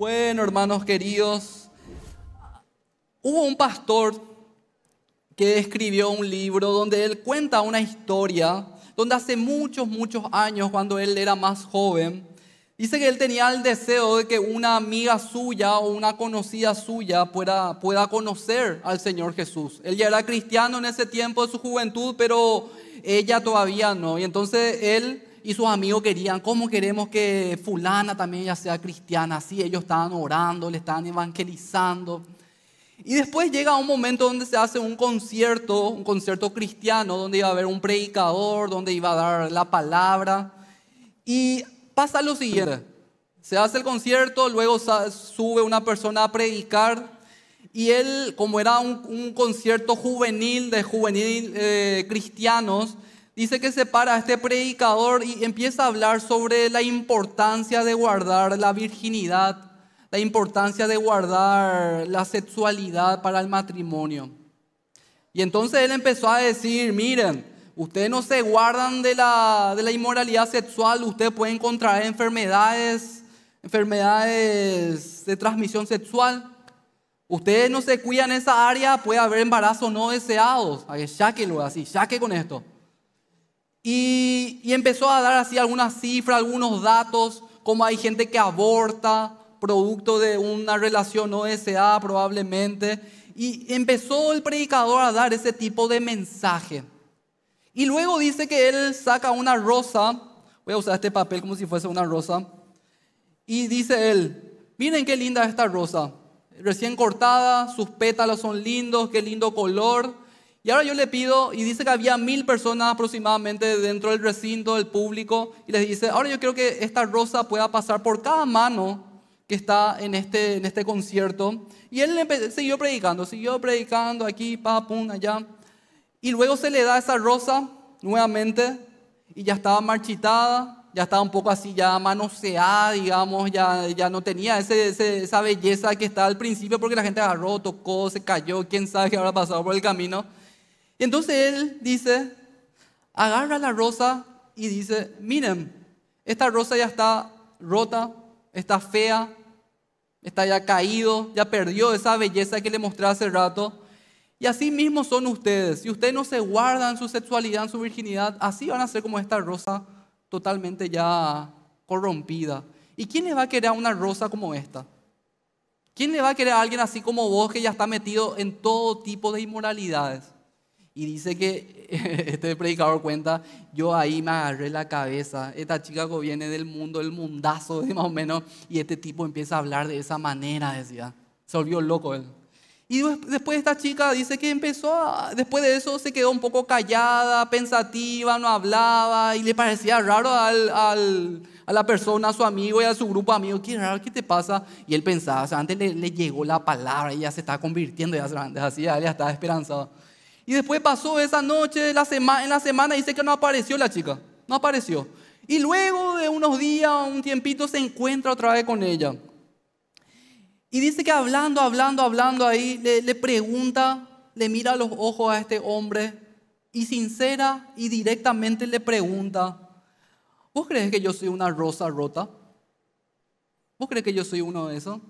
Bueno, hermanos queridos, hubo un pastor que escribió un libro donde él cuenta una historia, donde hace muchos, muchos años, cuando él era más joven, dice que él tenía el deseo de que una amiga suya o una conocida suya pueda, pueda conocer al Señor Jesús. Él ya era cristiano en ese tiempo de su juventud, pero ella todavía no. Y entonces él y sus amigos querían, ¿cómo queremos que fulana también ya sea cristiana? Así ellos estaban orando, le estaban evangelizando. Y después llega un momento donde se hace un concierto, un concierto cristiano, donde iba a haber un predicador, donde iba a dar la palabra. Y pasa lo siguiente, se hace el concierto, luego sube una persona a predicar y él, como era un, concierto juvenil de juvenil eh, cristianos, dice que se para este predicador y empieza a hablar sobre la importancia de guardar la virginidad, la importancia de guardar la sexualidad para el matrimonio. Y entonces él empezó a decir, miren, ustedes no se guardan de la, de la inmoralidad sexual, ustedes pueden contraer enfermedades, enfermedades de transmisión sexual. Ustedes no se cuidan esa área, puede haber embarazos no deseados. ya que así, ya que con esto. Y, empezó a dar así algunas cifras, algunos datos, como hay gente que aborta, producto de una relación no deseada probablemente. Y empezó el predicador a dar ese tipo de mensaje. Y luego dice que él saca una rosa, voy a usar este papel como si fuese una rosa, y dice él, miren qué linda esta rosa, recién cortada, sus pétalos son lindos, qué lindo color, y ahora yo le pido, y dice que había mil personas aproximadamente dentro del recinto, del público, y les dice, ahora yo quiero que esta rosa pueda pasar por cada mano que está en este, en este concierto. Y él siguió predicando, siguió predicando aquí, pa, pum, allá. Y luego se le da esa rosa nuevamente, y ya estaba marchitada, ya estaba un poco así, ya manoseada, digamos, ya, ya no tenía ese, esa belleza que estaba al principio, porque la gente agarró, tocó, se cayó, quién sabe qué habrá pasado por el camino. Y entonces él dice, agarra la rosa y dice, miren, esta rosa ya está rota, está fea, está ya caído, ya perdió esa belleza que le mostré hace rato. Y así mismo son ustedes. Si ustedes no se guardan su sexualidad, su virginidad, así van a ser como esta rosa totalmente ya corrompida. ¿Y quién le va a querer a una rosa como esta? ¿Quién le va a querer a alguien así como vos que ya está metido en todo tipo de inmoralidades? Y dice que este predicador cuenta, yo ahí me agarré la cabeza, esta chica que viene del mundo, el mundazo, más o menos, y este tipo empieza a hablar de esa manera, decía. Se volvió loco él. Y después esta chica dice que empezó, a, después de eso se quedó un poco callada, pensativa, no hablaba y le parecía raro a la persona, a su amigo y a su grupo amigos, Qué raro, ¿qué te pasa? Y él pensaba, o sea, antes le, llegó la palabra, ella se estaba convirtiendo, ya, se, así, ya estaba esperanzado. Y después pasó esa noche, en la semana dice que no apareció la chica, no apareció. Y luego de unos días, un tiempito, se encuentra otra vez con ella. Y dice que hablando, hablando, hablando ahí, le, pregunta, le mira a los ojos a este hombre y sincera y directamente le pregunta, ¿vos crees que yo soy una rosa rota? ¿Vos crees que yo soy uno de esos?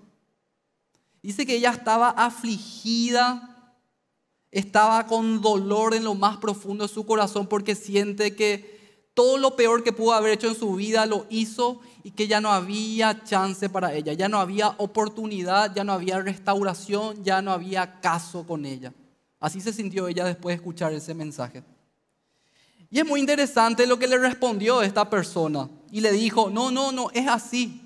Dice que ella estaba afligida estaba con dolor en lo más profundo de su corazón porque siente que todo lo peor que pudo haber hecho en su vida lo hizo y que ya no había chance para ella, ya no había oportunidad, ya no había restauración, ya no había caso con ella. Así se sintió ella después de escuchar ese mensaje. Y es muy interesante lo que le respondió esta persona. Y le dijo, no, no, no, es así,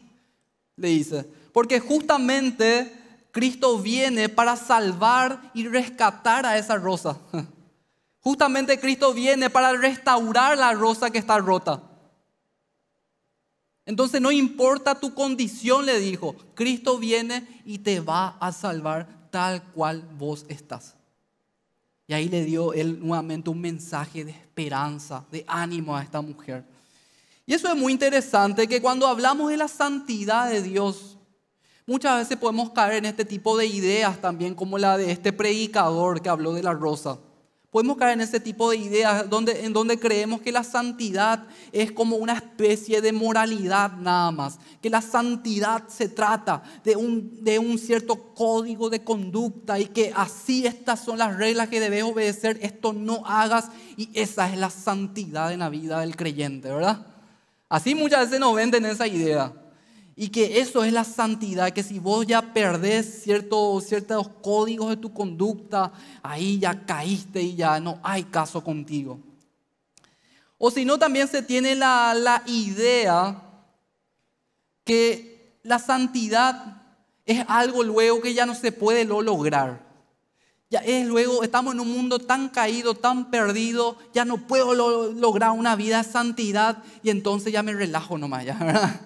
le dice. Porque justamente Cristo viene para salvar y rescatar a esa rosa. Justamente Cristo viene para restaurar la rosa que está rota. Entonces no importa tu condición, le dijo, Cristo viene y te va a salvar tal cual vos estás. Y ahí le dio él nuevamente un mensaje de esperanza, de ánimo a esta mujer. Y eso es muy interesante, que cuando hablamos de la santidad de Dios, Muchas veces podemos caer en este tipo de ideas también, como la de este predicador que habló de la rosa. Podemos caer en ese tipo de ideas donde, en donde creemos que la santidad es como una especie de moralidad nada más, que la santidad se trata de un, de un cierto código de conducta y que así estas son las reglas que debes obedecer, esto no hagas y esa es la santidad en la vida del creyente, ¿verdad? Así muchas veces nos venden esa idea. Y que eso es la santidad, que si vos ya perdés ciertos, ciertos códigos de tu conducta, ahí ya caíste y ya no hay caso contigo. O si no, también se tiene la, idea que la santidad es algo luego que ya no se puede lograr. Ya es luego, estamos en un mundo tan caído, tan perdido, ya no puedo lograr una vida de santidad y entonces ya me relajo nomás, ya,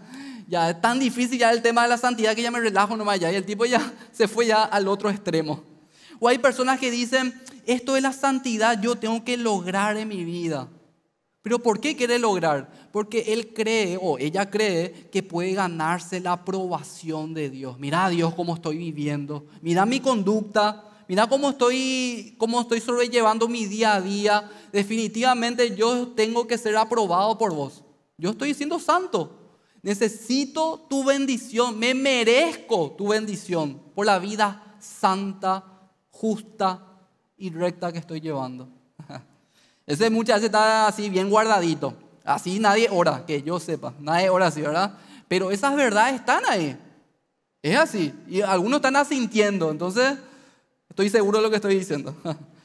ya es tan difícil ya el tema de la santidad que ya me relajo nomás ya. Y el tipo ya se fue ya al otro extremo. O hay personas que dicen, esto es la santidad yo tengo que lograr en mi vida. Pero ¿por qué quiere lograr? Porque él cree o ella cree que puede ganarse la aprobación de Dios. Mira a Dios cómo estoy viviendo. Mira mi conducta. Mira cómo estoy, cómo estoy sobrellevando mi día a día. Definitivamente yo tengo que ser aprobado por vos. Yo estoy siendo santo. Necesito tu bendición, me merezco tu bendición por la vida santa, justa y recta que estoy llevando. Ese muchas veces está así bien guardadito. Así nadie ora, que yo sepa. Nadie ora así, ¿verdad? Pero esas verdades están ahí. Es así. Y algunos están asintiendo. Entonces, estoy seguro de lo que estoy diciendo.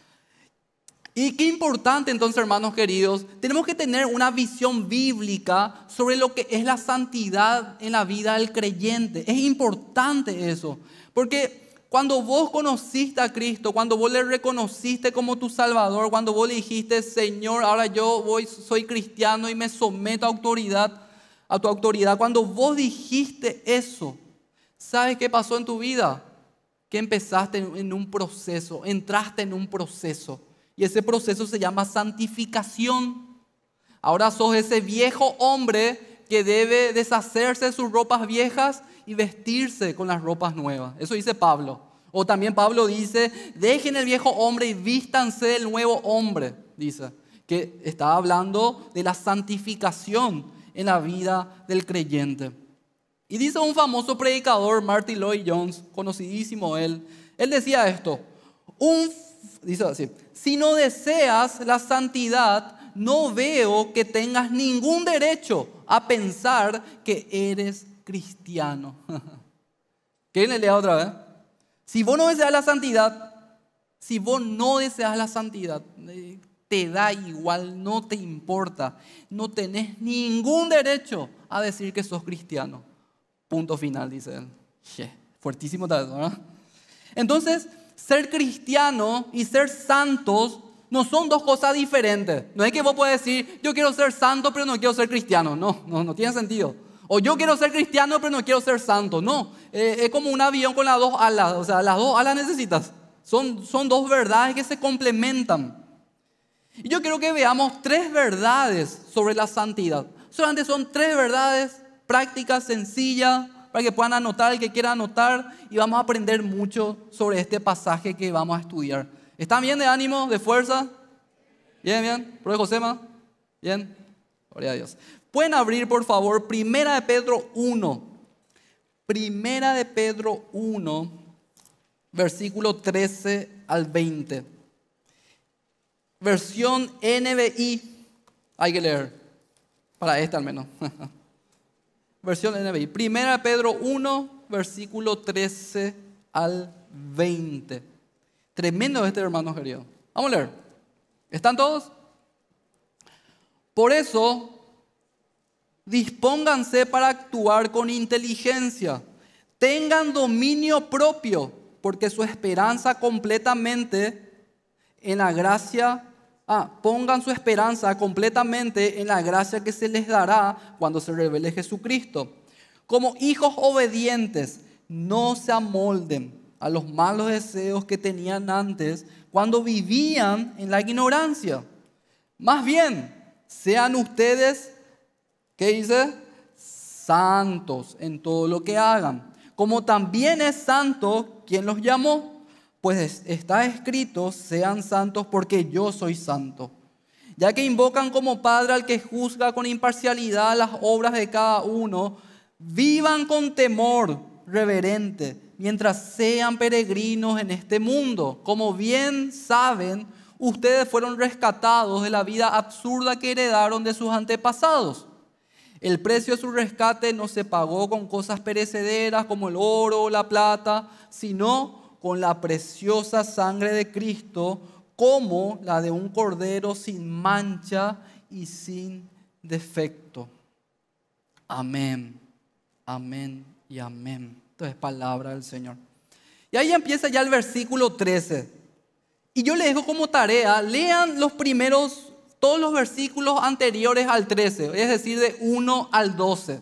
Y qué importante entonces, hermanos queridos, tenemos que tener una visión bíblica sobre lo que es la santidad en la vida del creyente. Es importante eso, porque cuando vos conociste a Cristo, cuando vos le reconociste como tu Salvador, cuando vos le dijiste, Señor, ahora yo voy, soy cristiano y me someto a autoridad, a tu autoridad, cuando vos dijiste eso, ¿sabes qué pasó en tu vida? Que empezaste en un proceso, entraste en un proceso. Y ese proceso se llama santificación. Ahora sos ese viejo hombre que debe deshacerse de sus ropas viejas y vestirse con las ropas nuevas. Eso dice Pablo. O también Pablo dice, dejen el viejo hombre y vístanse el nuevo hombre, dice, que está hablando de la santificación en la vida del creyente. Y dice un famoso predicador, Marty Lloyd Jones, conocidísimo él, él decía esto, un dice así, si no deseas la santidad, no veo que tengas ningún derecho a pensar que eres cristiano. le leer otra vez? Si vos no deseas la santidad, si vos no deseas la santidad, te da igual, no te importa, no tenés ningún derecho a decir que sos cristiano. Punto final, dice él. Fuertísimo tal, ¿no? Entonces, ser cristiano y ser santos no son dos cosas diferentes. No es que vos puedas decir, yo quiero ser santo, pero no quiero ser cristiano. No, no, no tiene sentido. O yo quiero ser cristiano, pero no quiero ser santo. No, eh, es como un avión con las dos alas. O sea, las dos alas necesitas. Son, son dos verdades que se complementan. Y yo quiero que veamos tres verdades sobre la santidad. Solamente son tres verdades prácticas, sencillas, para que puedan anotar el que quiera anotar y vamos a aprender mucho sobre este pasaje que vamos a estudiar. ¿Están bien de ánimo, de fuerza? Bien, bien. ¿Profe Josema? Bien. Gloria a Dios. Pueden abrir, por favor, Primera de Pedro 1. Primera de Pedro 1, versículo 13 al 20. Versión NBI. Hay que leer. Para esta al menos. versión NBI. Primera Pedro 1, versículo 13 al 20. Tremendo este hermano querido. Vamos a leer. ¿Están todos? Por eso, dispónganse para actuar con inteligencia. Tengan dominio propio, porque su esperanza completamente en la gracia Ah, pongan su esperanza completamente en la gracia que se les dará cuando se revele Jesucristo. Como hijos obedientes, no se amolden a los malos deseos que tenían antes cuando vivían en la ignorancia. Más bien, sean ustedes, ¿qué dice? Santos en todo lo que hagan. Como también es santo quien los llamó pues está escrito, sean santos porque yo soy santo. Ya que invocan como Padre al que juzga con imparcialidad las obras de cada uno, vivan con temor reverente mientras sean peregrinos en este mundo. Como bien saben, ustedes fueron rescatados de la vida absurda que heredaron de sus antepasados. El precio de su rescate no se pagó con cosas perecederas como el oro o la plata, sino con la preciosa sangre de Cristo como la de un cordero sin mancha y sin defecto. Amén, amén y amén. Entonces, es palabra del Señor. Y ahí empieza ya el versículo 13. Y yo les dejo como tarea, lean los primeros, todos los versículos anteriores al 13, es decir, de 1 al 12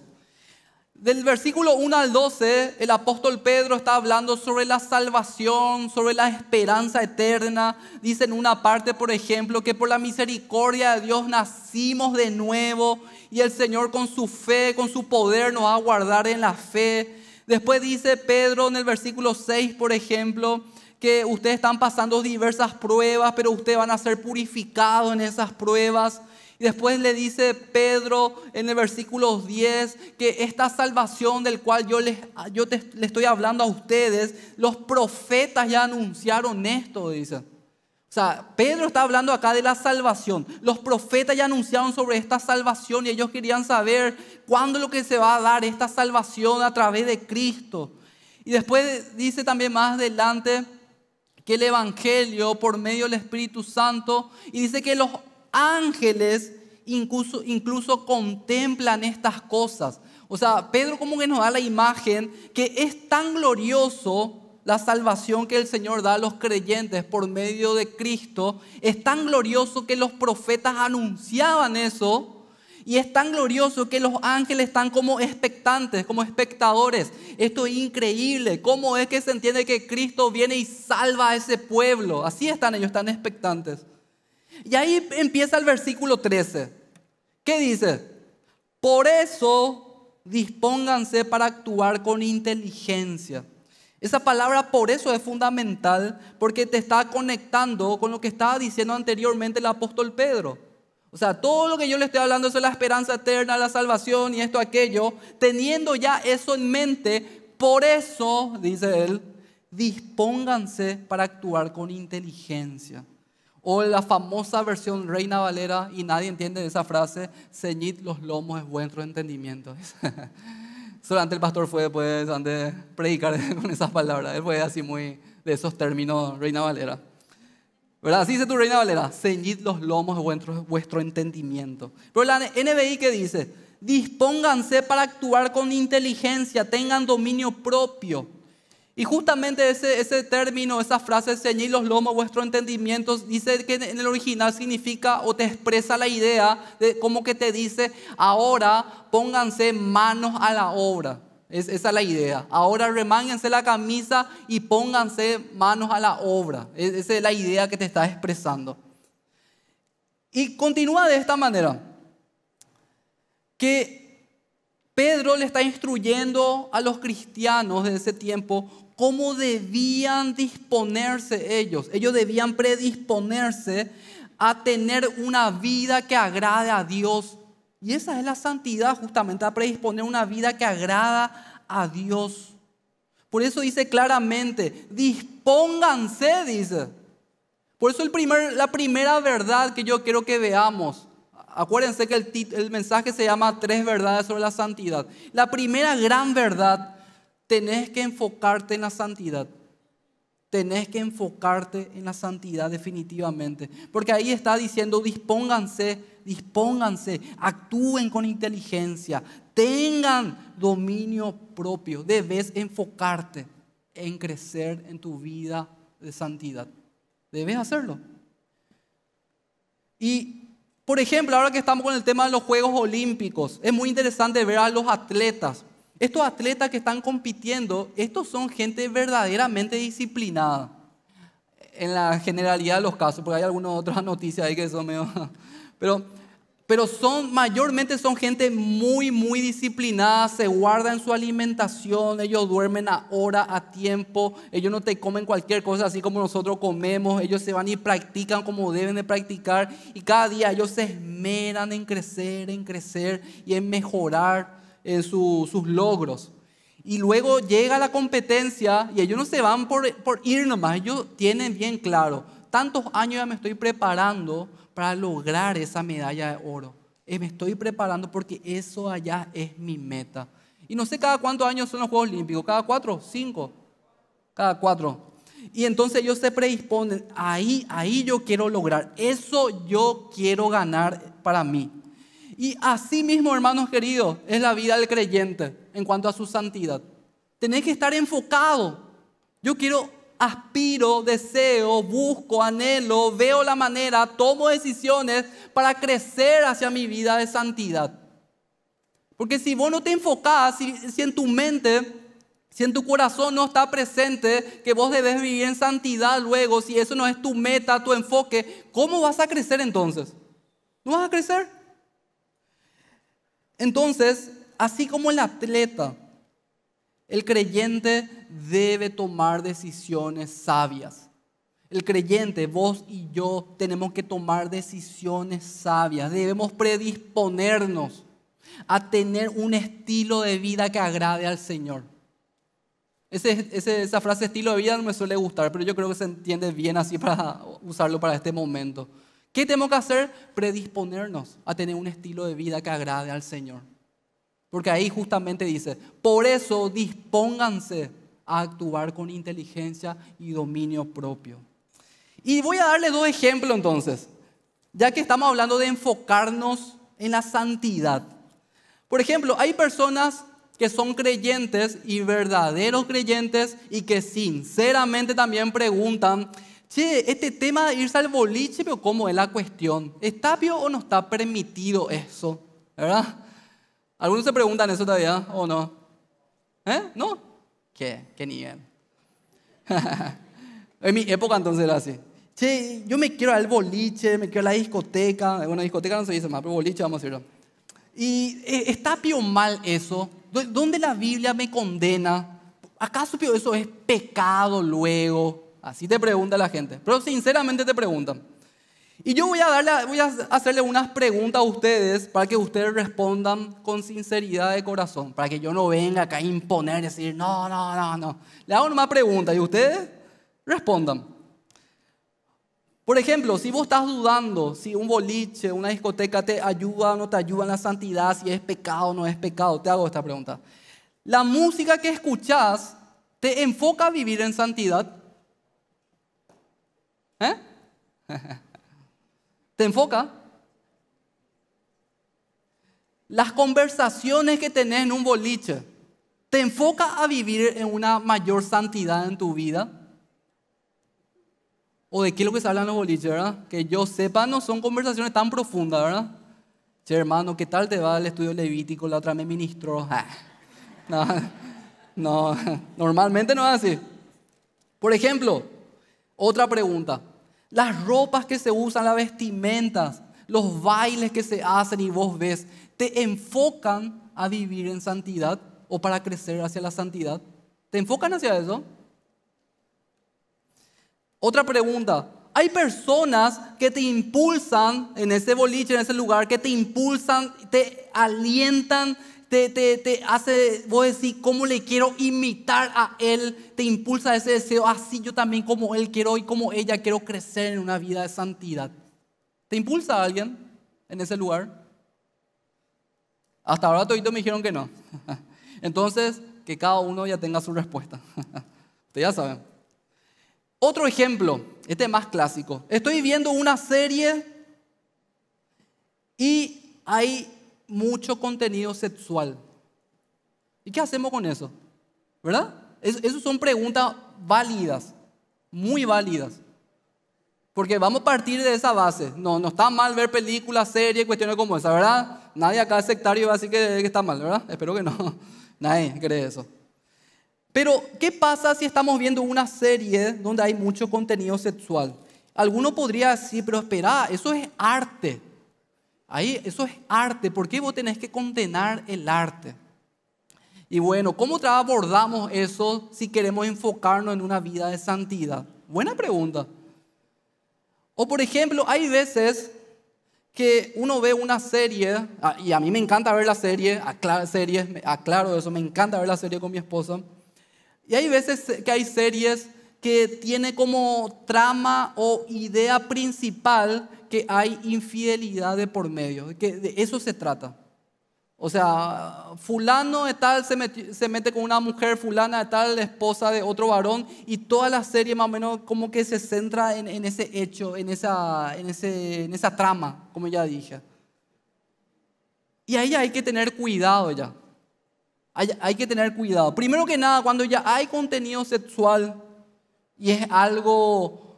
del versículo 1 al 12, el apóstol Pedro está hablando sobre la salvación, sobre la esperanza eterna. Dice en una parte, por ejemplo, que por la misericordia de Dios nacimos de nuevo y el Señor con su fe, con su poder nos va a guardar en la fe. Después dice Pedro en el versículo 6, por ejemplo, que ustedes están pasando diversas pruebas, pero ustedes van a ser purificados en esas pruebas. Y después le dice Pedro en el versículo 10 que esta salvación del cual yo les, yo le estoy hablando a ustedes, los profetas ya anunciaron esto, dice. O sea, Pedro está hablando acá de la salvación. Los profetas ya anunciaron sobre esta salvación y ellos querían saber cuándo es lo que se va a dar esta salvación a través de Cristo. Y después dice también más adelante que el Evangelio por medio del Espíritu Santo y dice que los ángeles incluso, incluso contemplan estas cosas. O sea, Pedro como que nos da la imagen que es tan glorioso la salvación que el Señor da a los creyentes por medio de Cristo, es tan glorioso que los profetas anunciaban eso. Y es tan glorioso que los ángeles están como expectantes, como espectadores. Esto es increíble. ¿Cómo es que se entiende que Cristo viene y salva a ese pueblo? Así están ellos, están expectantes. Y ahí empieza el versículo 13. ¿Qué dice? Por eso dispónganse para actuar con inteligencia. Esa palabra por eso es fundamental porque te está conectando con lo que estaba diciendo anteriormente el apóstol Pedro. O sea, todo lo que yo le estoy hablando es la esperanza eterna, la salvación y esto, aquello. Teniendo ya eso en mente, por eso, dice él, dispónganse para actuar con inteligencia. O la famosa versión Reina Valera, y nadie entiende esa frase, ceñid los lomos es vuestro entendimiento. Solamente el pastor fue pues, de predicar con esas palabras. Él fue así muy de esos términos Reina Valera. ¿Verdad? Así dice tu Reina Valera, ceñid los lomos es vuestro, vuestro entendimiento. Pero la NBI que dice, dispónganse para actuar con inteligencia, tengan dominio propio y justamente ese, término, esa frase, ceñir los lomos, vuestro entendimiento, dice que en el original significa o te expresa la idea de como que te dice, ahora pónganse manos a la obra. Es, esa es la idea. Ahora remánganse la camisa y pónganse manos a la obra. E, esa es la idea que te está expresando. Y continúa de esta manera, que Pedro le está instruyendo a los cristianos de ese tiempo cómo debían disponerse ellos. Ellos debían predisponerse a tener una vida que agrade a Dios. Y esa es la santidad, justamente, a predisponer una vida que agrada a Dios. Por eso dice claramente, dispónganse, dice. Por eso el primer, la primera verdad que yo quiero que veamos, acuérdense que el, el mensaje se llama Tres verdades sobre la santidad. La primera gran verdad tenés que enfocarte en la santidad. Tenés que enfocarte en la santidad definitivamente. Porque ahí está diciendo, dispónganse, dispónganse, actúen con inteligencia, tengan dominio propio. Debes enfocarte en crecer en tu vida de santidad. Debes hacerlo. Y, por ejemplo, ahora que estamos con el tema de los Juegos Olímpicos, es muy interesante ver a los atletas estos atletas que están compitiendo, estos son gente verdaderamente disciplinada. En la generalidad de los casos, porque hay algunas otras noticias ahí que son medio... Pero, pero son, mayormente son gente muy, muy disciplinada, se guardan su alimentación, ellos duermen a hora, a tiempo, ellos no te comen cualquier cosa así como nosotros comemos, ellos se van y practican como deben de practicar y cada día ellos se esmeran en crecer, en crecer y en mejorar sus logros. Y luego llega la competencia y ellos no se van por, por ir nomás, ellos tienen bien claro, tantos años ya me estoy preparando para lograr esa medalla de oro. Eh, me estoy preparando porque eso allá es mi meta. Y no sé cada cuántos años son los Juegos Olímpicos, cada cuatro, cinco, cada cuatro. Y entonces ellos se predisponen, ahí, ahí yo quiero lograr, eso yo quiero ganar para mí. Y así mismo, hermanos queridos, es la vida del creyente en cuanto a su santidad. Tenés que estar enfocado. Yo quiero, aspiro, deseo, busco, anhelo, veo la manera, tomo decisiones para crecer hacia mi vida de santidad. Porque si vos no te enfocás, si, en tu mente si en tu corazón no está presente que vos debes vivir en santidad luego, si eso no es tu meta, tu enfoque, ¿cómo vas a crecer entonces? ¿No vas a crecer? Entonces, así como el atleta, el creyente debe tomar decisiones sabias. El creyente, vos y yo, tenemos que tomar decisiones sabias. Debemos predisponernos a tener un estilo de vida que agrade al Señor. esa frase estilo de vida no me suele gustar, pero yo creo que se entiende bien así para usarlo para este momento. ¿Qué tenemos que hacer? Predisponernos a tener un estilo de vida que agrade al Señor. Porque ahí justamente dice, por eso dispónganse a actuar con inteligencia y dominio propio. Y voy a darle dos ejemplos entonces, ya que estamos hablando de enfocarnos en la santidad. Por ejemplo, hay personas que son creyentes y verdaderos creyentes y que sinceramente también preguntan, Che, este tema de irse al boliche, pero ¿cómo es la cuestión? ¿Está bien o no está permitido eso? ¿Verdad? ¿Algunos se preguntan eso todavía o no? ¿Eh? ¿No? ¿Qué? ¿Qué bien? en mi época entonces era así. Che, yo me quiero al boliche, me quiero a la discoteca. una discoteca no se dice más, pero boliche vamos a decirlo. Y eh, está pio mal eso. ¿Dónde la Biblia me condena? ¿Acaso pio eso es pecado luego? Así te pregunta la gente. Pero sinceramente te preguntan. Y yo voy a, darle, voy a hacerle unas preguntas a ustedes para que ustedes respondan con sinceridad de corazón. Para que yo no venga acá a imponer, y decir, no, no, no, no. Le hago una pregunta y ustedes respondan. Por ejemplo, si vos estás dudando si un boliche, una discoteca te ayuda o no te ayuda en la santidad, si es pecado o no es pecado, te hago esta pregunta. ¿La música que escuchás te enfoca a vivir en santidad? ¿Eh? ¿Te enfoca? Las conversaciones que tenés en un boliche, ¿te enfoca a vivir en una mayor santidad en tu vida? ¿O de qué es lo que se habla en los boliches, verdad? Que yo sepa, no son conversaciones tan profundas, ¿verdad? Che, hermano, ¿qué tal te va el estudio levítico? La otra me ministró. Ah. No, no, normalmente no es así. Por ejemplo, otra pregunta las ropas que se usan, las vestimentas, los bailes que se hacen y vos ves, te enfocan a vivir en santidad o para crecer hacia la santidad. ¿Te enfocan hacia eso? Otra pregunta. Hay personas que te impulsan en ese boliche, en ese lugar, que te impulsan, te alientan, te, te, te hace, vos decís, ¿cómo le quiero imitar a Él? Te impulsa ese deseo, así yo también como Él quiero y como ella quiero crecer en una vida de santidad. ¿Te impulsa a alguien en ese lugar? Hasta ahora toditos me dijeron que no. Entonces, que cada uno ya tenga su respuesta. Ustedes ya saben. Otro ejemplo, este es más clásico. Estoy viendo una serie y hay mucho contenido sexual. ¿Y qué hacemos con eso? ¿Verdad? Esas son preguntas válidas, muy válidas. Porque vamos a partir de esa base. No, no está mal ver películas, series, cuestiones como esa, ¿verdad? Nadie acá es sectario va a decir que, que está mal, ¿verdad? Espero que no. Nadie cree eso. Pero, ¿qué pasa si estamos viendo una serie donde hay mucho contenido sexual? Alguno podría decir, pero espera, eso es arte. Ahí eso es arte. ¿Por qué vos tenés que condenar el arte? Y bueno, ¿cómo abordamos eso si queremos enfocarnos en una vida de santidad? Buena pregunta. O por ejemplo, hay veces que uno ve una serie, ah, y a mí me encanta ver la serie, aclaro, eso, me encanta ver la serie con mi esposa, y hay veces que hay series que tiene como trama o idea principal que hay infidelidad de por medio, que de eso se trata. O sea, fulano de tal se, mete con una mujer, fulana de tal, esposa de otro varón, y toda la serie más o menos como que se centra en, ese hecho, en esa, en, ese, en esa trama, como ya dije. Y ahí hay que tener cuidado ya. Hay, hay, que tener cuidado. Primero que nada, cuando ya hay contenido sexual y es algo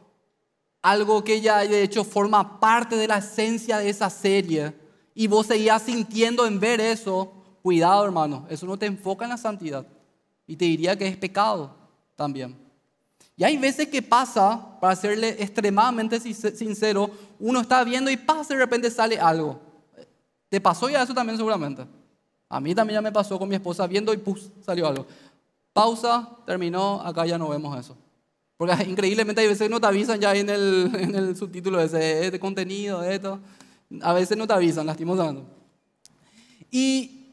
algo que ya de hecho forma parte de la esencia de esa serie, y vos seguías sintiendo en ver eso, cuidado hermano, eso no te enfoca en la santidad. Y te diría que es pecado también. Y hay veces que pasa, para serle extremadamente sincero, uno está viendo y pasa de repente sale algo. ¿Te pasó ya eso también seguramente? A mí también ya me pasó con mi esposa viendo y pus, salió algo. Pausa, terminó, acá ya no vemos eso. Porque increíblemente hay veces que no te avisan ya en el, en el subtítulo ese, de este contenido, esto. A veces no te avisan, lastimosamente. Y,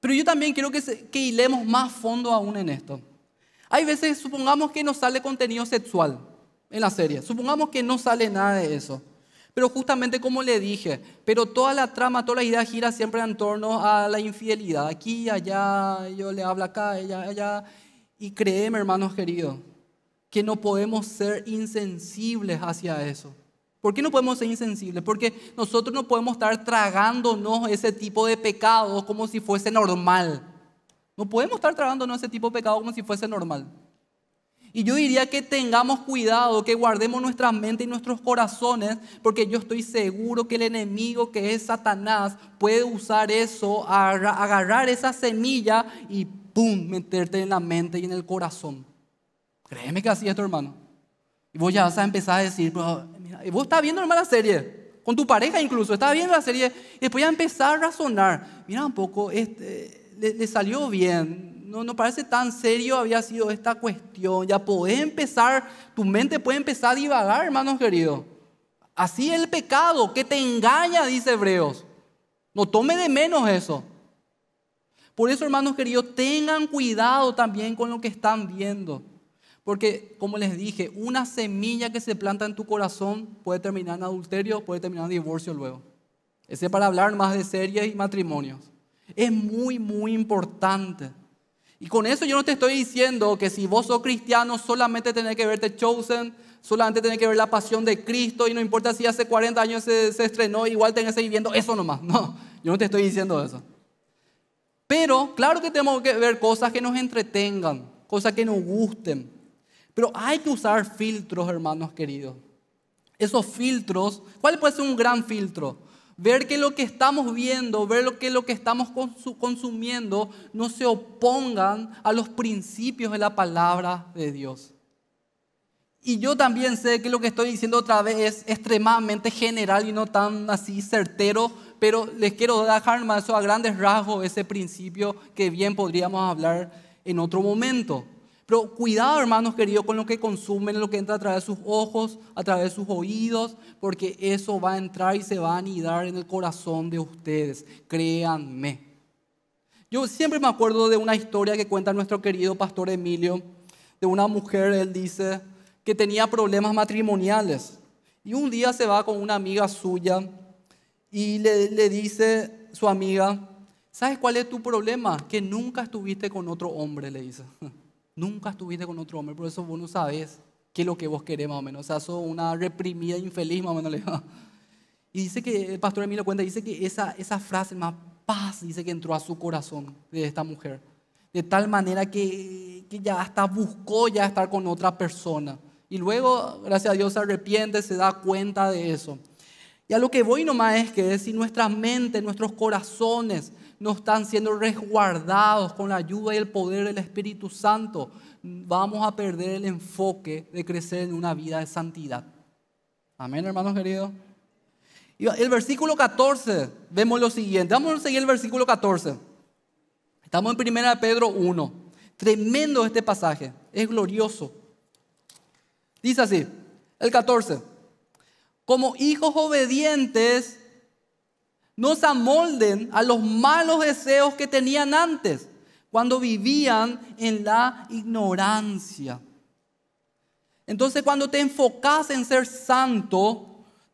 pero yo también quiero que, hilemos más fondo aún en esto. Hay veces, supongamos que no sale contenido sexual en la serie. Supongamos que no sale nada de eso. Pero justamente como le dije, pero toda la trama, toda la idea gira siempre en torno a la infidelidad. Aquí, allá, yo le hablo acá, ella, allá. Y créeme, hermanos queridos, que no podemos ser insensibles hacia eso. ¿Por qué no podemos ser insensibles? Porque nosotros no podemos estar tragándonos ese tipo de pecados como si fuese normal. No podemos estar tragándonos ese tipo de pecado como si fuese normal. Y yo diría que tengamos cuidado, que guardemos nuestra mente y nuestros corazones, porque yo estoy seguro que el enemigo que es Satanás puede usar eso, agarrar esa semilla y ¡pum!, meterte en la mente y en el corazón. Créeme que así es tu hermano. Y vos ya vas a empezar a decir, vos estás viendo una la serie, con tu pareja incluso, estás viendo la serie, y después ya empezar a razonar, mira un poco, este, le, salió bien, no, no, parece tan serio había sido esta cuestión. Ya podés empezar, tu mente puede empezar a divagar, hermanos queridos. Así es el pecado que te engaña, dice Hebreos. No tome de menos eso. Por eso, hermanos queridos, tengan cuidado también con lo que están viendo. Porque, como les dije, una semilla que se planta en tu corazón puede terminar en adulterio, puede terminar en divorcio luego. Ese para hablar más de series y matrimonios. Es muy, muy importante. Y con eso yo no te estoy diciendo que si vos sos cristiano solamente tenés que verte Chosen, solamente tenés que ver la pasión de Cristo y no importa si hace 40 años se, se estrenó, igual tenés que seguir viendo eso nomás. No, yo no te estoy diciendo eso. Pero claro que tenemos que ver cosas que nos entretengan, cosas que nos gusten, pero hay que usar filtros, hermanos queridos. Esos filtros, ¿cuál puede ser un gran filtro? Ver que lo que estamos viendo, ver lo que lo que estamos consumiendo no se opongan a los principios de la palabra de Dios. Y yo también sé que lo que estoy diciendo otra vez es extremadamente general y no tan así certero, pero les quiero dejar más a grandes rasgos ese principio que bien podríamos hablar en otro momento. Pero cuidado, hermanos queridos, con lo que consumen, lo que entra a través de sus ojos, a través de sus oídos, porque eso va a entrar y se va a anidar en el corazón de ustedes. Créanme. Yo siempre me acuerdo de una historia que cuenta nuestro querido pastor Emilio, de una mujer, él dice, que tenía problemas matrimoniales. Y un día se va con una amiga suya y le, le dice su amiga, ¿sabes cuál es tu problema? Que nunca estuviste con otro hombre, le dice. Nunca estuviste con otro hombre, por eso vos no sabés qué es lo que vos querés más o menos. O sea, sos una reprimida infeliz más o menos. Y dice que, el pastor Emilio cuenta, dice que esa, esa frase más paz, dice que entró a su corazón de esta mujer. De tal manera que, que ya hasta buscó ya estar con otra persona. Y luego, gracias a Dios, se arrepiente, se da cuenta de eso. Y a lo que voy nomás es que si nuestras mentes, nuestros corazones, no están siendo resguardados con la ayuda y el poder del Espíritu Santo, vamos a perder el enfoque de crecer en una vida de santidad. Amén, hermanos queridos. el versículo 14, vemos lo siguiente. Vamos a seguir el versículo 14. Estamos en 1 Pedro 1. Tremendo este pasaje. Es glorioso. Dice así, el 14. Como hijos obedientes, no se amolden a los malos deseos que tenían antes, cuando vivían en la ignorancia. Entonces cuando te enfocas en ser santo,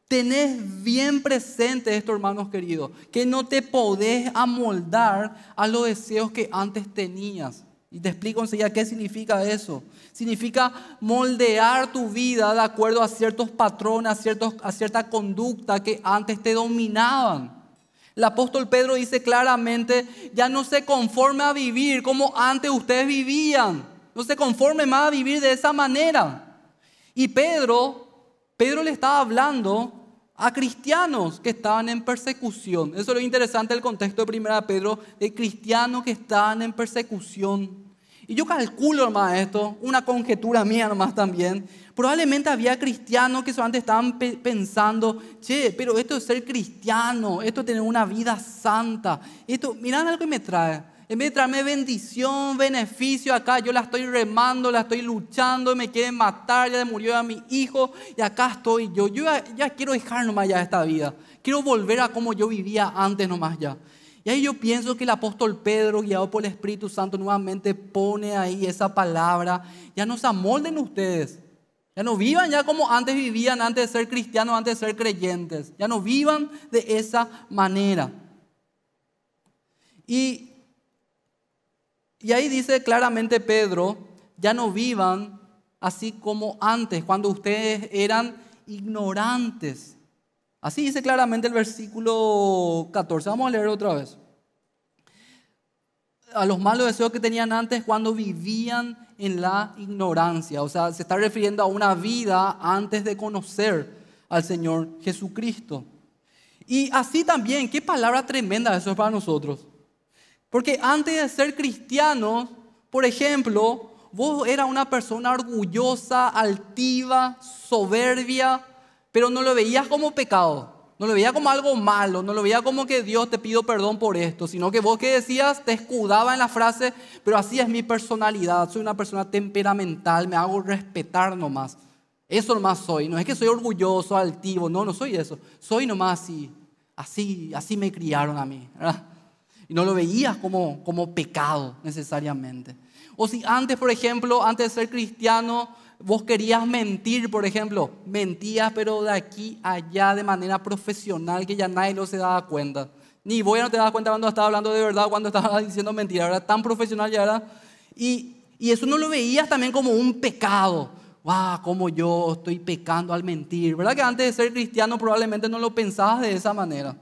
tenés bien presente esto, hermanos queridos, que no te podés amoldar a los deseos que antes tenías. Y te explico enseguida qué significa eso. Significa moldear tu vida de acuerdo a ciertos patrones, a, ciertos, a cierta conducta que antes te dominaban. El apóstol Pedro dice claramente, ya no se conforme a vivir como antes ustedes vivían. No se conforme más a vivir de esa manera. Y Pedro, Pedro le estaba hablando a cristianos que estaban en persecución. Eso es lo interesante del contexto de Primera Pedro, de cristianos que estaban en persecución. Y yo calculo, hermano, esto, una conjetura mía nomás también. Probablemente había cristianos que antes estaban pensando, che, pero esto es ser cristiano, esto es tener una vida santa, esto, mirad algo que me trae. En vez de traerme bendición, beneficio acá, yo la estoy remando, la estoy luchando, me quieren matar, ya murió a mi hijo y acá estoy yo. Yo ya, quiero dejar nomás ya esta vida. Quiero volver a como yo vivía antes nomás ya. Y ahí yo pienso que el apóstol Pedro, guiado por el Espíritu Santo, nuevamente pone ahí esa palabra. Ya nos amolden ustedes ya no vivan ya como antes vivían, antes de ser cristianos, antes de ser creyentes. Ya no vivan de esa manera. Y, y ahí dice claramente Pedro, ya no vivan así como antes, cuando ustedes eran ignorantes. Así dice claramente el versículo 14. Vamos a leer otra vez a los malos deseos que tenían antes cuando vivían en la ignorancia. O sea, se está refiriendo a una vida antes de conocer al Señor Jesucristo. Y así también, qué palabra tremenda eso es para nosotros. Porque antes de ser cristianos, por ejemplo, vos eras una persona orgullosa, altiva, soberbia, pero no lo veías como pecado. No lo veía como algo malo, no lo veía como que Dios te pido perdón por esto, sino que vos que decías te escudaba en la frase, pero así es mi personalidad, soy una persona temperamental, me hago respetar nomás. Eso nomás soy, no es que soy orgulloso, altivo, no, no soy eso, soy nomás así, así, así me criaron a mí, Y no lo veías como, como pecado necesariamente. O si antes, por ejemplo, antes de ser cristiano, Vos querías mentir, por ejemplo, mentías, pero de aquí allá de manera profesional que ya nadie lo se daba cuenta. Ni voy a no te dabas cuenta cuando estaba hablando de verdad, cuando estaba diciendo mentira, era tan profesional ya era. Y, y eso no lo veías también como un pecado. ¡Wow! Como yo estoy pecando al mentir. ¿Verdad que antes de ser cristiano probablemente no lo pensabas de esa manera?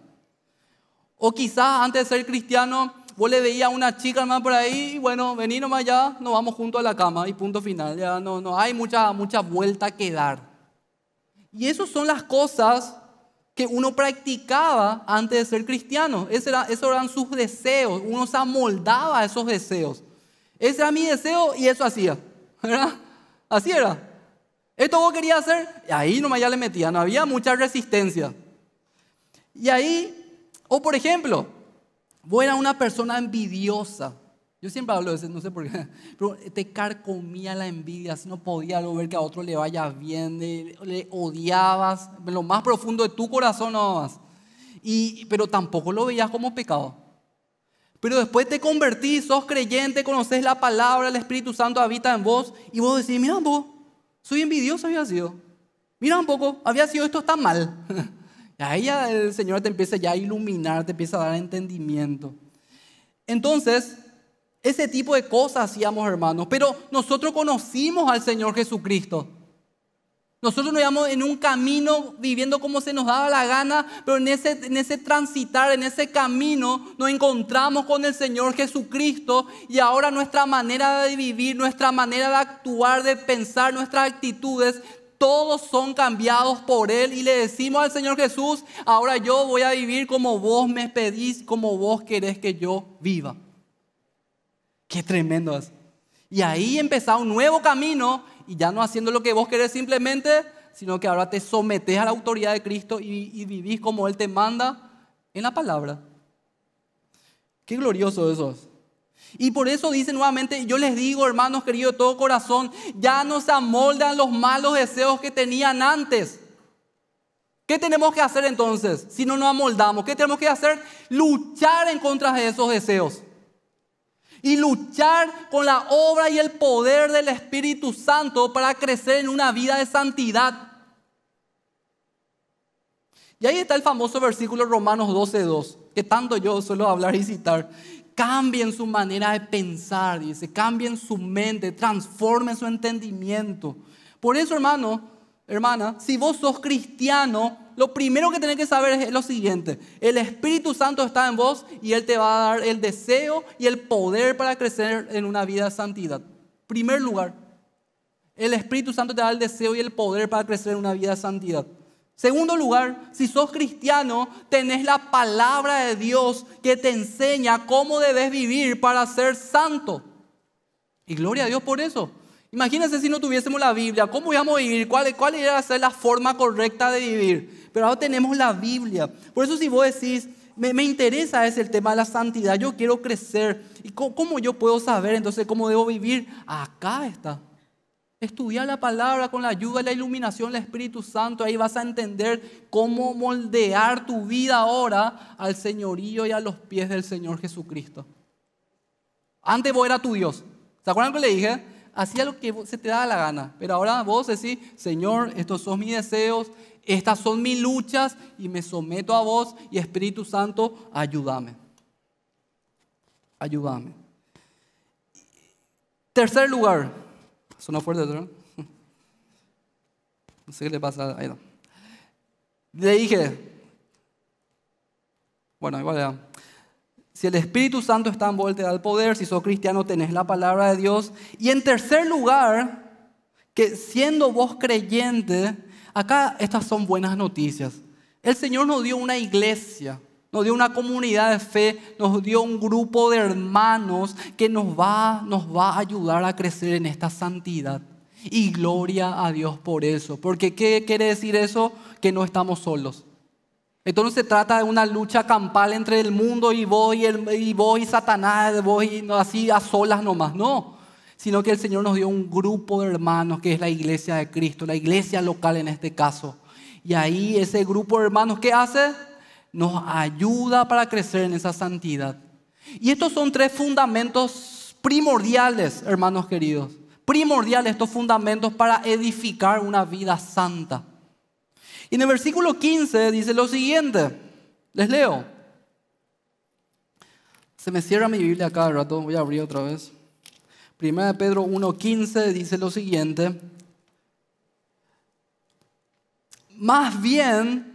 O quizás antes de ser cristiano Vos le veías a una chica más por ahí, y bueno, vení nomás allá, nos vamos junto a la cama y punto final. Ya no, no hay mucha, mucha vuelta que dar. Y esas son las cosas que uno practicaba antes de ser cristiano. Esos eran, eran sus deseos. Uno se amoldaba a esos deseos. Ese era mi deseo y eso hacía. ¿Verdad? Así era. Esto vos querías hacer, y ahí nomás ya le metía, no había mucha resistencia. Y ahí, o por ejemplo, Vos era una persona envidiosa. Yo siempre hablo de eso, no sé por qué. Pero te carcomía la envidia, si no podía ver que a otro le vaya bien, le, odiabas, lo más profundo de tu corazón nada Y, pero tampoco lo veías como pecado. Pero después te convertís, sos creyente, conoces la palabra, el Espíritu Santo habita en vos y vos decís, mira vos soy envidioso había sido. Mira un poco, había sido esto está mal. Ahí el Señor te empieza ya a iluminar, te empieza a dar entendimiento. Entonces, ese tipo de cosas hacíamos, hermanos. Pero nosotros conocimos al Señor Jesucristo. Nosotros nos íbamos en un camino viviendo como se nos daba la gana, pero en ese, en ese transitar, en ese camino, nos encontramos con el Señor Jesucristo y ahora nuestra manera de vivir, nuestra manera de actuar, de pensar, nuestras actitudes todos son cambiados por Él y le decimos al Señor Jesús, ahora yo voy a vivir como vos me pedís, como vos querés que yo viva. Qué tremendo es. Y ahí empezó un nuevo camino y ya no haciendo lo que vos querés simplemente, sino que ahora te sometes a la autoridad de Cristo y, y vivís como Él te manda en la palabra. Qué glorioso eso es. Y por eso dice nuevamente, yo les digo, hermanos queridos, de todo corazón, ya se amoldan los malos deseos que tenían antes. ¿Qué tenemos que hacer entonces si no nos amoldamos? ¿Qué tenemos que hacer? Luchar en contra de esos deseos. Y luchar con la obra y el poder del Espíritu Santo para crecer en una vida de santidad. Y ahí está el famoso versículo Romanos 12.2, que tanto yo suelo hablar y citar, Cambien su manera de pensar, dice, cambien su mente, transformen su entendimiento. Por eso, hermano, hermana, si vos sos cristiano, lo primero que tenés que saber es lo siguiente. El Espíritu Santo está en vos y Él te va a dar el deseo y el poder para crecer en una vida de santidad. Primer lugar, el Espíritu Santo te da el deseo y el poder para crecer en una vida de santidad. Segundo lugar, si sos cristiano, tenés la palabra de Dios que te enseña cómo debes vivir para ser santo. Y gloria a Dios por eso. Imagínense si no tuviésemos la Biblia, ¿cómo íbamos a vivir? ¿Cuál, cuál iba a ser la forma correcta de vivir? Pero ahora tenemos la Biblia. Por eso si vos decís, me, interesa ese el tema de la santidad, yo quiero crecer. ¿Y cómo, cómo yo puedo saber entonces cómo debo vivir? Acá está. Estudia la palabra con la ayuda y la iluminación del Espíritu Santo. Ahí vas a entender cómo moldear tu vida ahora al señorío y a los pies del Señor Jesucristo. Antes vos eras tu Dios. ¿Se acuerdan que le dije? Hacía lo que se te daba la gana. Pero ahora vos decís, Señor, estos son mis deseos, estas son mis luchas y me someto a vos y Espíritu Santo, ayúdame. Ayúdame. Tercer lugar Sonó fuerte, No sé qué le pasa. no. Le dije, bueno, igual ya. Si el Espíritu Santo está en vos, te da poder. Si sos cristiano, tenés la palabra de Dios. Y en tercer lugar, que siendo vos creyente, acá estas son buenas noticias. El Señor nos dio una iglesia nos dio una comunidad de fe, nos dio un grupo de hermanos que nos va, nos va a ayudar a crecer en esta santidad. Y gloria a Dios por eso. Porque ¿qué quiere decir eso? Que no estamos solos. Esto no se trata de una lucha campal entre el mundo y vos y, el, y Satanás, vos y así a solas nomás, no. Sino que el Señor nos dio un grupo de hermanos que es la iglesia de Cristo, la iglesia local en este caso. Y ahí ese grupo de hermanos, ¿qué hace? nos ayuda para crecer en esa santidad. Y estos son tres fundamentos primordiales, hermanos queridos. Primordiales estos fundamentos para edificar una vida santa. Y en el versículo 15 dice lo siguiente, les leo. Se me cierra mi Biblia cada rato, voy a abrir otra vez. Primera de Pedro 1.15 dice lo siguiente. Más bien,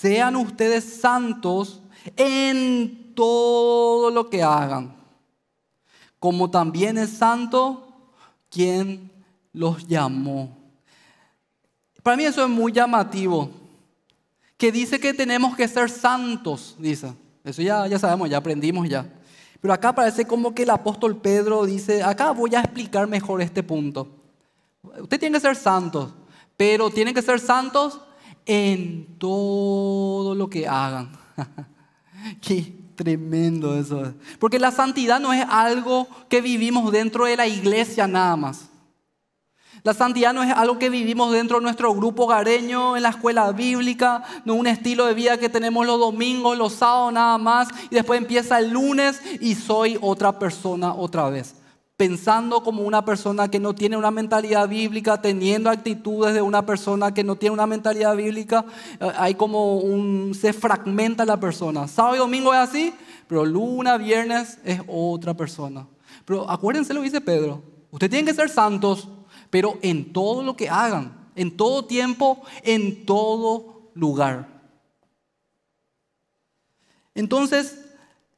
sean mm. ustedes santos en todo lo que hagan, como también es santo quien los llamó. Para mí eso es muy llamativo, que dice que tenemos que ser santos, dice. Eso ya, ya sabemos, ya aprendimos ya. Pero acá parece como que el apóstol Pedro dice, acá voy a explicar mejor este punto. Usted tiene que ser santos, pero tienen que ser santos en todo lo que hagan. Qué tremendo eso. Porque la santidad no es algo que vivimos dentro de la iglesia nada más. La santidad no es algo que vivimos dentro de nuestro grupo gareño, en la escuela bíblica, no un estilo de vida que tenemos los domingos, los sábados nada más, y después empieza el lunes y soy otra persona otra vez pensando como una persona que no tiene una mentalidad bíblica, teniendo actitudes de una persona que no tiene una mentalidad bíblica, eh, hay como un... se fragmenta la persona. Sábado y domingo es así, pero luna, viernes es otra persona. Pero acuérdense lo que dice Pedro, ustedes tienen que ser santos, pero en todo lo que hagan, en todo tiempo, en todo lugar. Entonces,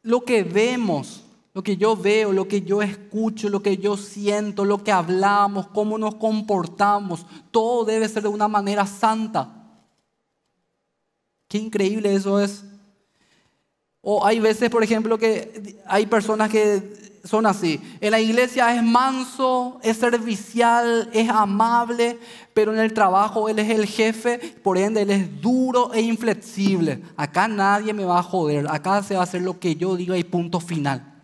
lo que vemos lo que yo veo, lo que yo escucho, lo que yo siento, lo que hablamos, cómo nos comportamos, todo debe ser de una manera santa. Qué increíble eso es. O hay veces, por ejemplo, que hay personas que son así. En la iglesia es manso, es servicial, es amable, pero en el trabajo él es el jefe, por ende él es duro e inflexible. Acá nadie me va a joder, acá se va a hacer lo que yo diga y punto final.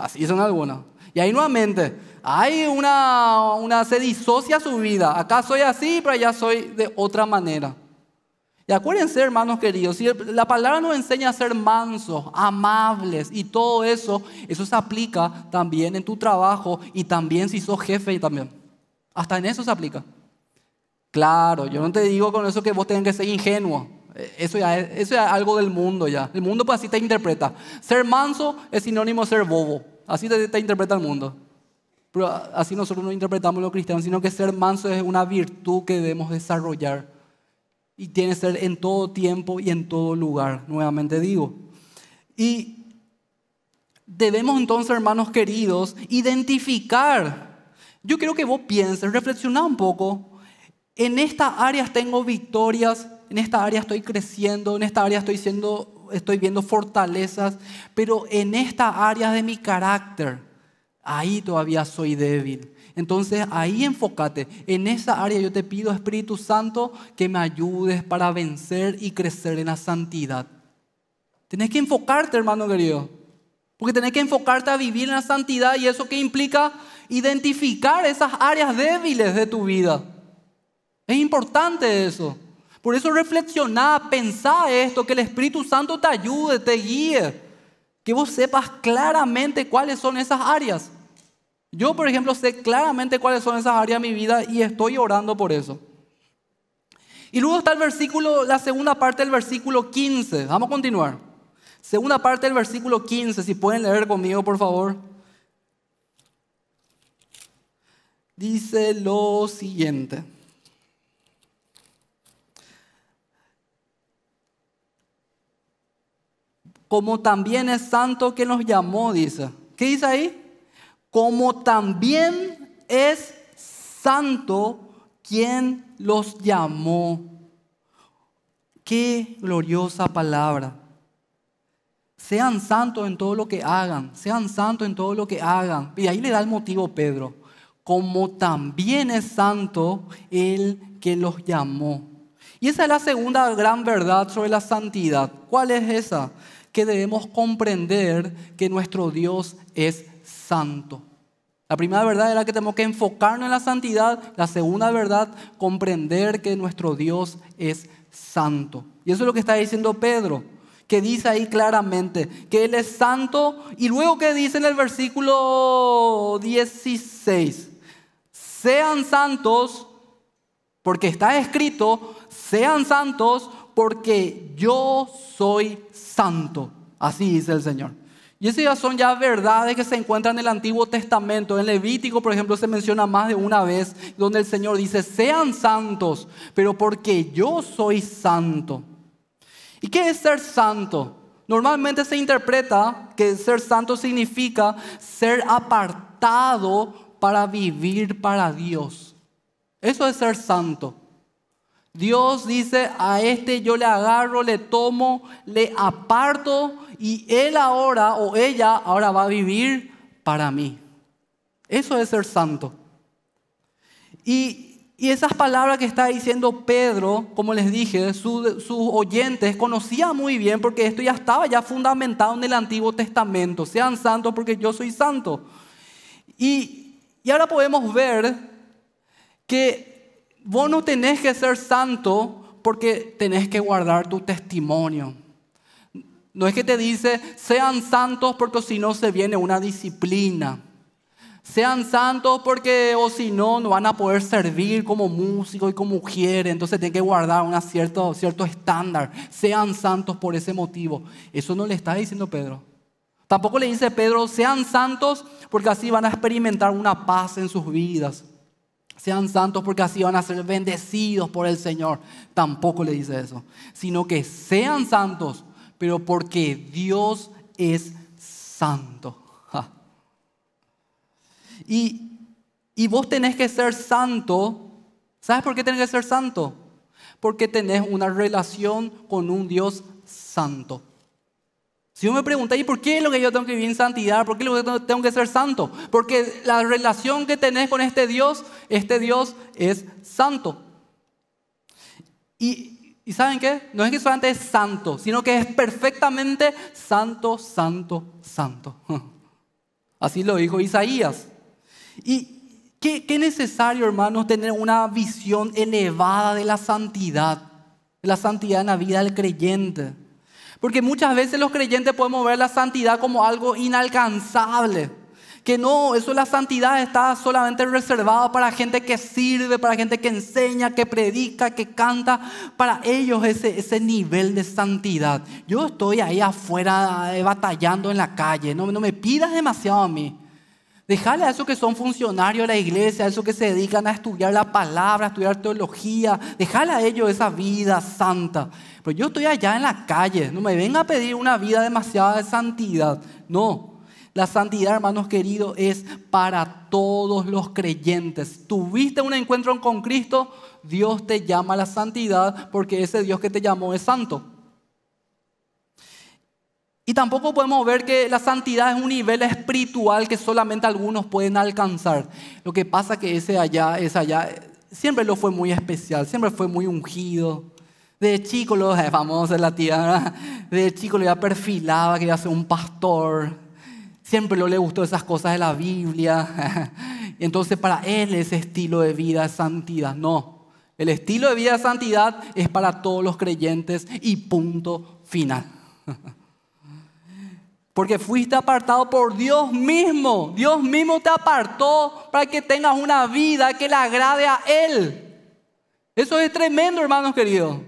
Así son algunos. Y ahí nuevamente, hay una, una, se disocia su vida. Acá soy así, pero allá soy de otra manera. Y acuérdense, hermanos queridos, si la palabra nos enseña a ser mansos, amables y todo eso, eso se aplica también en tu trabajo y también si sos jefe y también. Hasta en eso se aplica. Claro, yo no te digo con eso que vos tenés que ser ingenuo. E, eso ya, es, eso es algo del mundo ya. El mundo pues así te interpreta. Ser manso es sinónimo de ser bobo. Así te, interpreta el mundo. Pero así nosotros no interpretamos los cristianos, sino que ser manso es una virtud que debemos desarrollar. Y tiene que ser en todo tiempo y en todo lugar, nuevamente digo. Y debemos entonces, hermanos queridos, identificar. Yo quiero que vos pienses, reflexiona un poco. En estas áreas tengo victorias, en esta área estoy creciendo, en esta área estoy siendo estoy viendo fortalezas, pero en esta área de mi carácter, ahí todavía soy débil. Entonces ahí enfócate, en esa área yo te pido Espíritu Santo que me ayudes para vencer y crecer en la santidad. Tenés que enfocarte, hermano querido, porque tenés que enfocarte a vivir en la santidad y eso que implica identificar esas áreas débiles de tu vida. Es importante eso. Por eso reflexiona, pensá esto, que el Espíritu Santo te ayude, te guíe, que vos sepas claramente cuáles son esas áreas. Yo, por ejemplo, sé claramente cuáles son esas áreas de mi vida y estoy orando por eso. Y luego está el versículo, la segunda parte del versículo 15. Vamos a continuar. Segunda parte del versículo 15, si pueden leer conmigo, por favor. Dice lo siguiente. como también es santo quien los llamó, dice. ¿Qué dice ahí? Como también es santo quien los llamó. Qué gloriosa palabra. Sean santos en todo lo que hagan, sean santos en todo lo que hagan. Y ahí le da el motivo Pedro, como también es santo el que los llamó. Y esa es la segunda gran verdad sobre la santidad. ¿Cuál es esa? que debemos comprender que nuestro Dios es santo. La primera verdad era que tenemos que enfocarnos en la santidad. La segunda verdad, comprender que nuestro Dios es santo. Y eso es lo que está diciendo Pedro, que dice ahí claramente que Él es santo. Y luego que dice en el versículo 16, sean santos, porque está escrito, sean santos porque yo soy santo. Así dice el Señor. Y esas ya son ya verdades que se encuentran en el Antiguo Testamento. En Levítico, por ejemplo, se menciona más de una vez donde el Señor dice, sean santos, pero porque yo soy santo. ¿Y qué es ser santo? Normalmente se interpreta que ser santo significa ser apartado para vivir para Dios. Eso es ser santo. Dios dice, a este yo le agarro, le tomo, le aparto y él ahora o ella ahora va a vivir para mí. Eso es ser santo. Y, y esas palabras que está diciendo Pedro, como les dije, sus oyentes conocían muy bien porque esto ya estaba ya fundamentado en el Antiguo Testamento. Sean santos porque yo soy santo. Y, y ahora podemos ver que vos no tenés que ser santo porque tenés que guardar tu testimonio. No es que te dice, sean santos porque si no se viene una disciplina. Sean santos porque o si no, no van a poder servir como músico y como mujeres. Entonces tiene que guardar un cierto, cierto estándar. Sean santos por ese motivo. Eso no le está diciendo Pedro. Tampoco le dice Pedro, sean santos porque así van a experimentar una paz en sus vidas. Sean santos porque así van a ser bendecidos por el Señor. Tampoco le dice eso. Sino que sean santos, pero porque Dios es santo. Y, y vos tenés que ser santo. ¿Sabes por qué tenés que ser santo? Porque tenés una relación con un Dios santo. Si uno me preguntáis por qué es lo que yo tengo que vivir en santidad, por qué es lo que tengo que ser santo, porque la relación que tenés con este Dios, este Dios es santo. Y, ¿saben qué? No es que solamente es santo, sino que es perfectamente santo, santo, santo. Así lo dijo Isaías. Y, Qué, qué, necesario, hermanos, tener una visión elevada de la santidad, de la santidad en la vida del creyente. Porque muchas veces los creyentes podemos ver la santidad como algo inalcanzable. Que no, eso la santidad está solamente reservada para gente que sirve, para gente que enseña, que predica, que canta. Para ellos ese, nivel de santidad. Yo estoy ahí afuera eh, batallando en la calle. No, no me pidas demasiado a mí. Dejale a esos que son funcionarios de la iglesia, a esos que se dedican a estudiar la palabra, a estudiar teología. Dejale a ellos esa vida santa. Pero yo estoy allá en la calle. No me venga a pedir una vida demasiada de santidad. No. La santidad, hermanos queridos, es para todos los creyentes. Tuviste un encuentro con Cristo, Dios te llama a la santidad porque ese Dios que te llamó es santo. Y tampoco podemos ver que la santidad es un nivel espiritual que solamente algunos pueden alcanzar. Lo que pasa es que ese allá, ese allá, siempre lo fue muy especial, siempre fue muy ungido. De chico lo es famoso la tierra, de chico lo ya perfilaba que iba ser un pastor. Siempre lo le gustó esas cosas de la Biblia. entonces para él ese estilo de vida es santidad. No, el estilo de vida de santidad es para todos los creyentes y punto final. Porque fuiste apartado por Dios mismo. Dios mismo te apartó para que tengas una vida que le agrade a Él. Eso es tremendo, hermanos queridos.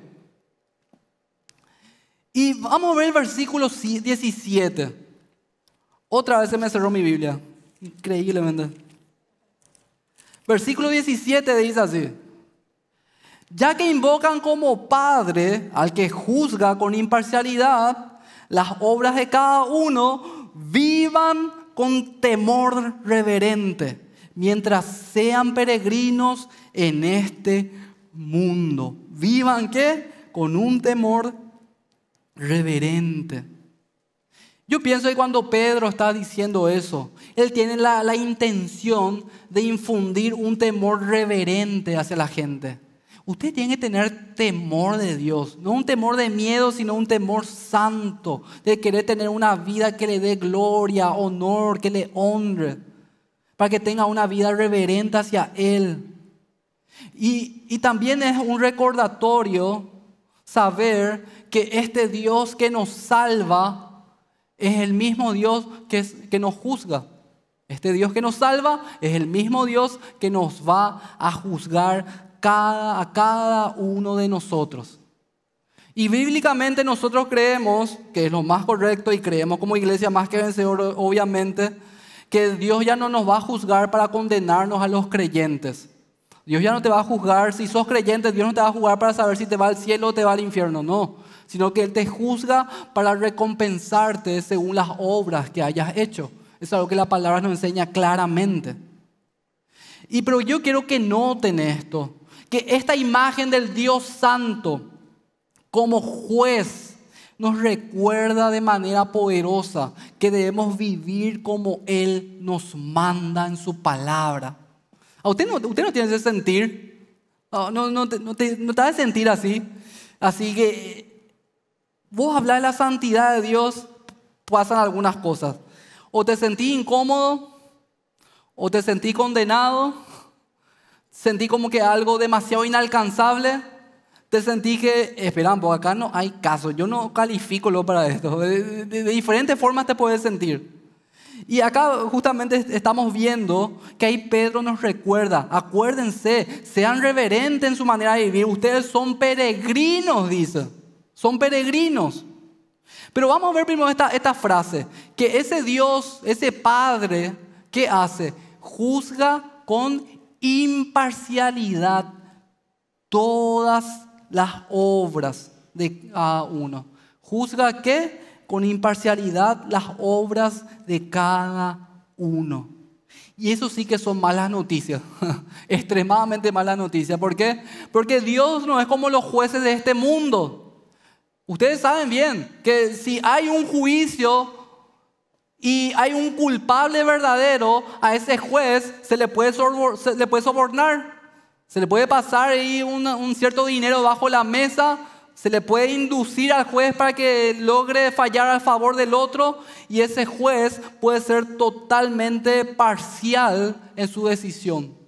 Y vamos a ver el versículo 17. Otra vez se me cerró mi Biblia. Increíblemente. Versículo 17 dice así. Ya que invocan como Padre al que juzga con imparcialidad, las obras de cada uno vivan con temor reverente mientras sean peregrinos en este mundo. Vivan qué? Con un temor reverente. Yo pienso que cuando Pedro está diciendo eso, él tiene la, la intención de infundir un temor reverente hacia la gente. Usted tiene que tener temor de Dios, no un temor de miedo, sino un temor santo, de querer tener una vida que le dé gloria, honor, que le honre, para que tenga una vida reverente hacia Él. Y, también es un recordatorio saber que este Dios que nos salva es el mismo Dios que, que nos juzga. Este Dios que nos salva es el mismo Dios que nos va a juzgar a cada uno de nosotros. Y bíblicamente nosotros creemos, que es lo más correcto y creemos como iglesia más que vencedor, obviamente, que Dios ya no nos va a juzgar para condenarnos a los creyentes. Dios ya no te va a juzgar, si sos creyente, Dios no te va a juzgar para saber si te va al cielo o te va al infierno, no, sino que Él te juzga para recompensarte según las obras que hayas hecho. Eso es algo que la palabra nos enseña claramente. Y pero yo quiero que noten esto, que esta imagen del Dios Santo como juez nos recuerda de manera poderosa que debemos vivir como Él nos manda en su palabra. ¿A usted no, usted no tiene ese sentir? No, te, no, te, sentir así. Así que vos hablar de la santidad de Dios, pasan algunas cosas. O te sentí incómodo, o te sentí condenado, sentí como que algo demasiado inalcanzable, te sentí que, esperamos por acá no hay caso, yo no califico lo para esto. De, diferentes formas te puedes sentir. Y acá justamente estamos viendo que ahí Pedro nos recuerda, acuérdense, sean reverentes en su manera de vivir, ustedes son peregrinos, dice, son peregrinos. Pero vamos a ver primero esta, esta frase, que ese Dios, ese Padre, ¿qué hace? Juzga con imparcialidad todas las obras de cada uno. Juzga qué? Con imparcialidad las obras de cada uno. Y eso sí que son malas noticias, extremadamente malas noticias. ¿Por qué? Porque Dios no es como los jueces de este mundo. Ustedes saben bien que si hay un juicio y hay un culpable verdadero, a ese juez se le puede, sobornar, se le puede pasar ahí un, un cierto dinero bajo la mesa, se le puede inducir al juez para que logre fallar a favor del otro y ese juez puede ser totalmente parcial en su decisión.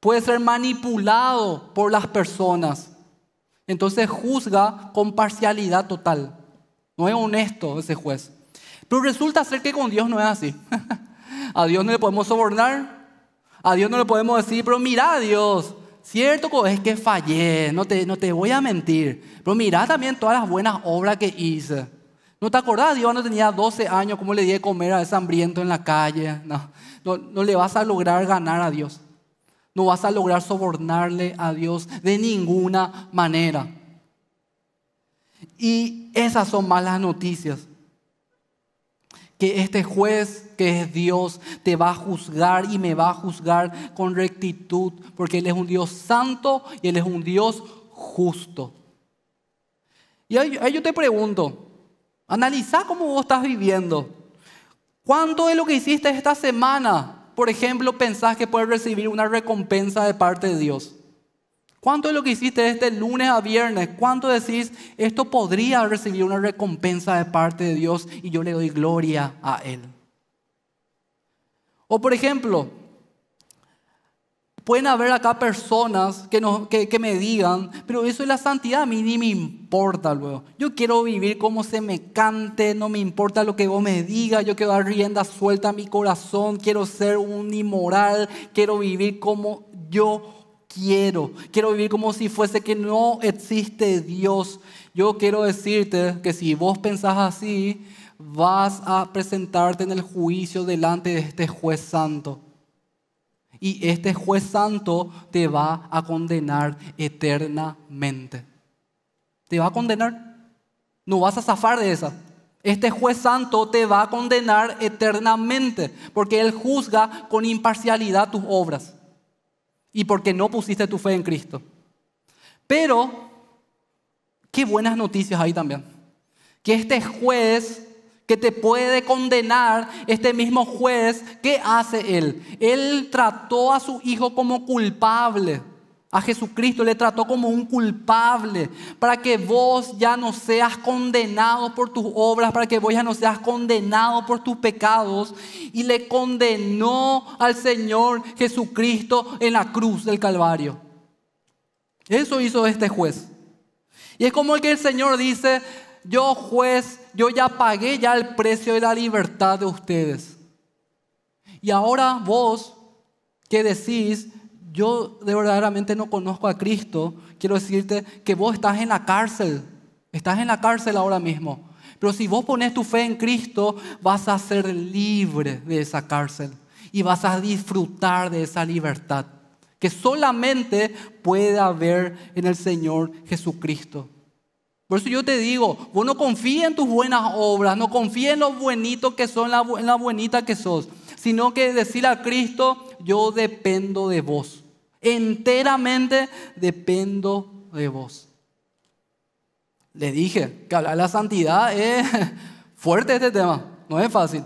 Puede ser manipulado por las personas. Entonces juzga con parcialidad total. No es honesto ese juez. Pero resulta ser que con Dios no es así. a Dios no le podemos sobornar, a Dios no le podemos decir, pero mira Dios, cierto es que fallé, no te, no te voy a mentir, pero mira también todas las buenas obras que hice. ¿No te acordás? Dios no tenía 12 años, ¿cómo le di de comer a ese hambriento en la calle? no, no le vas a lograr ganar a Dios. No vas a lograr sobornarle a Dios de ninguna manera. Y esas son malas noticias que este juez que es Dios te va a juzgar y me va a juzgar con rectitud, porque Él es un Dios santo y Él es un Dios justo. Y ahí, yo te pregunto, analiza cómo vos estás viviendo. ¿Cuánto de lo que hiciste esta semana, por ejemplo, pensás que puedes recibir una recompensa de parte de Dios? ¿Cuánto es lo que hiciste este lunes a viernes? ¿Cuánto decís, esto podría recibir una recompensa de parte de Dios y yo le doy gloria a Él? O por ejemplo, pueden haber acá personas que, no, que, me digan, pero eso es la santidad, a mí ni me importa luego. Yo quiero vivir como se me cante, no me importa lo que vos me digas, yo quiero dar rienda suelta a mi corazón, quiero ser un inmoral, quiero vivir como yo quiero. Quiero vivir como si fuese que no existe Dios. Yo quiero decirte que si vos pensás así, vas a presentarte en el juicio delante de este juez santo. Y este juez santo te va a condenar eternamente. Te va a condenar. No vas a zafar de esa. Este juez santo te va a condenar eternamente porque él juzga con imparcialidad tus obras y porque no pusiste tu fe en Cristo. Pero, qué buenas noticias hay también. Que este juez que te puede condenar, este mismo juez, ¿qué hace él? Él trató a su hijo como culpable a Jesucristo, le trató como un culpable, para que vos ya no seas condenado por tus obras, para que vos ya no seas condenado por tus pecados. Y le condenó al Señor Jesucristo en la cruz del Calvario. Eso hizo este juez. Y es como el que el Señor dice, yo juez, yo ya pagué ya el precio de la libertad de ustedes. Y ahora vos que decís, yo de verdaderamente no conozco a Cristo, quiero decirte que vos estás en la cárcel, estás en la cárcel ahora mismo. Pero si vos pones tu fe en Cristo, vas a ser libre de esa cárcel y vas a disfrutar de esa libertad que solamente puede haber en el Señor Jesucristo. Por eso yo te digo, vos no confíes en tus buenas obras, no confíes en lo bonito que son, en la bonita que sos sino que decir a Cristo, yo dependo de vos. Enteramente dependo de vos. Le dije que la santidad es fuerte este tema, no es fácil.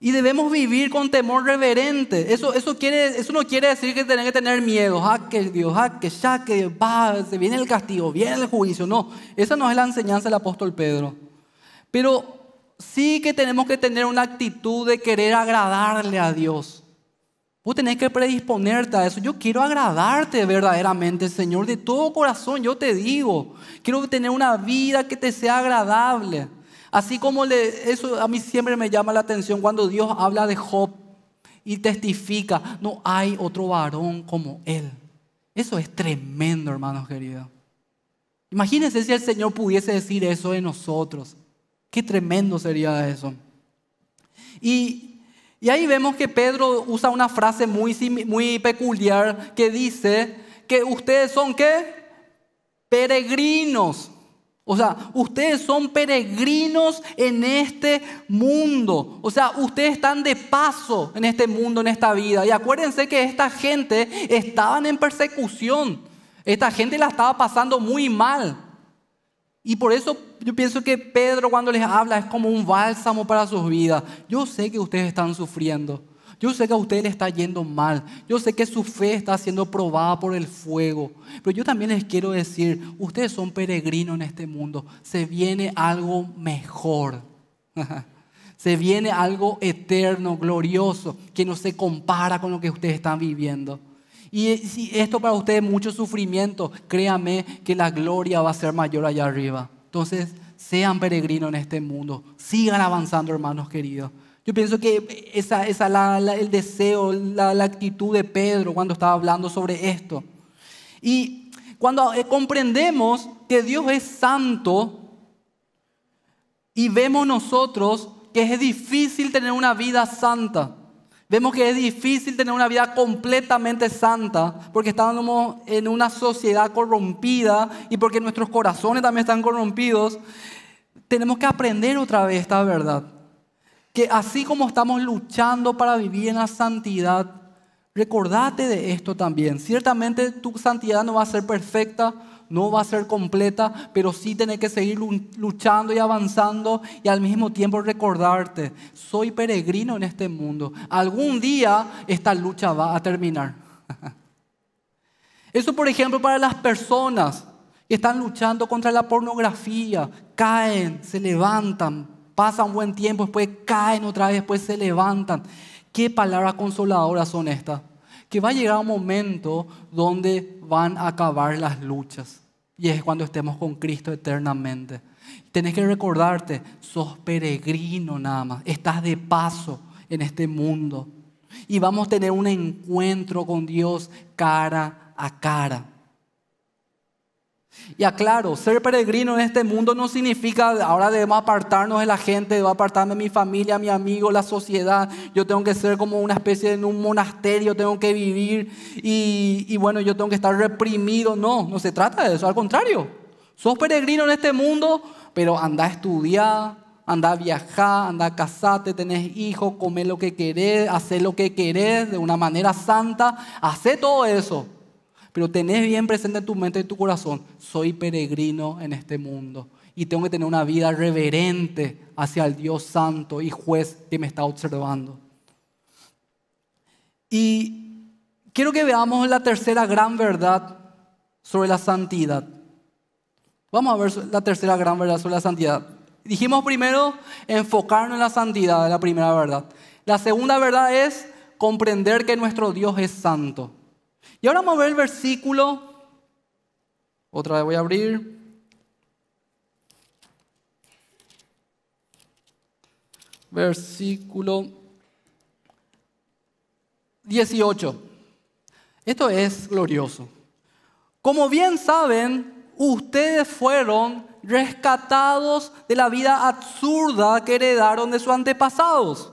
Y debemos vivir con temor reverente. Eso, eso, quiere, eso no quiere decir que tenemos que tener miedo. Ah, que Dios, ah, que ya, que va, se viene el castigo, viene el juicio. No, esa no es la enseñanza del apóstol Pedro. Pero sí que tenemos que tener una actitud de querer agradarle a Dios. Vos tenés que predisponerte a eso. Yo quiero agradarte verdaderamente, Señor, de todo corazón, yo te digo. Quiero tener una vida que te sea agradable. Así como eso a mí siempre me llama la atención cuando Dios habla de Job y testifica, no hay otro varón como él. Eso es tremendo, hermanos queridos. Imagínense si el Señor pudiese decir eso de nosotros. Qué tremendo sería eso. Y, ahí vemos que Pedro usa una frase muy, muy peculiar que dice que ustedes son qué? Peregrinos. O sea, ustedes son peregrinos en este mundo. O sea, ustedes están de paso en este mundo, en esta vida. Y acuérdense que esta gente estaba en persecución. Esta gente la estaba pasando muy mal. Y por eso yo pienso que Pedro cuando les habla es como un bálsamo para sus vidas. Yo sé que ustedes están sufriendo. Yo sé que a ustedes les está yendo mal. Yo sé que su fe está siendo probada por el fuego. Pero yo también les quiero decir, ustedes son peregrinos en este mundo. Se viene algo mejor. se viene algo eterno, glorioso, que no se compara con lo que ustedes están viviendo. Y si esto para ustedes es mucho sufrimiento, créame que la gloria va a ser mayor allá arriba. Entonces, sean peregrinos en este mundo, sigan avanzando, hermanos queridos. Yo pienso que esa, esa el deseo, la actitud de Pedro cuando estaba hablando sobre esto. Y cuando eh, comprendemos que Dios es santo y vemos nosotros que es difícil tener una vida santa. Vemos que es difícil tener una vida completamente santa porque estamos en una sociedad corrompida y porque nuestros corazones también están corrompidos. Tenemos que aprender otra vez esta verdad. Que así como estamos luchando para vivir en la santidad, Recordate de esto también. Ciertamente tu santidad no va a ser perfecta, no va a ser completa, pero sí tenés que seguir luchando y avanzando y al mismo tiempo recordarte, soy peregrino en este mundo. Algún día esta lucha va a terminar. Eso, por ejemplo, para las personas que están luchando contra la pornografía, caen, se levantan, pasan buen tiempo, después caen otra vez, después se levantan. Qué palabras consoladoras son estas que va a llegar un momento donde van a acabar las luchas. Y es cuando estemos con Cristo eternamente. Tenés que recordarte, sos peregrino nada más, estás de paso en este mundo. Y vamos a tener un encuentro con Dios cara a cara. Y aclaro, ser peregrino en este mundo no significa ahora debemos apartarnos de la gente, debemos apartarme de mi familia, mi amigo, la sociedad. Yo tengo que ser como una especie de un monasterio, tengo que vivir y, bueno, yo tengo que estar reprimido. No, no se trata de eso, al contrario. Sos peregrino en este mundo, pero anda a estudiar, anda a viajar, anda a casarte, tenés hijos, comer lo que querés, hacer lo que querés de una manera santa, Hace todo eso pero tenés bien presente en tu mente y tu corazón, soy peregrino en este mundo y tengo que tener una vida reverente hacia el Dios santo y juez que me está observando. Y quiero que veamos la tercera gran verdad sobre la santidad. Vamos a ver la tercera gran verdad sobre la santidad. Dijimos primero enfocarnos en la santidad, la primera verdad. La segunda verdad es comprender que nuestro Dios es santo. Y ahora vamos a ver el versículo. Otra vez voy a abrir. Versículo 18. Esto es glorioso. Como bien saben, ustedes fueron rescatados de la vida absurda que heredaron de sus antepasados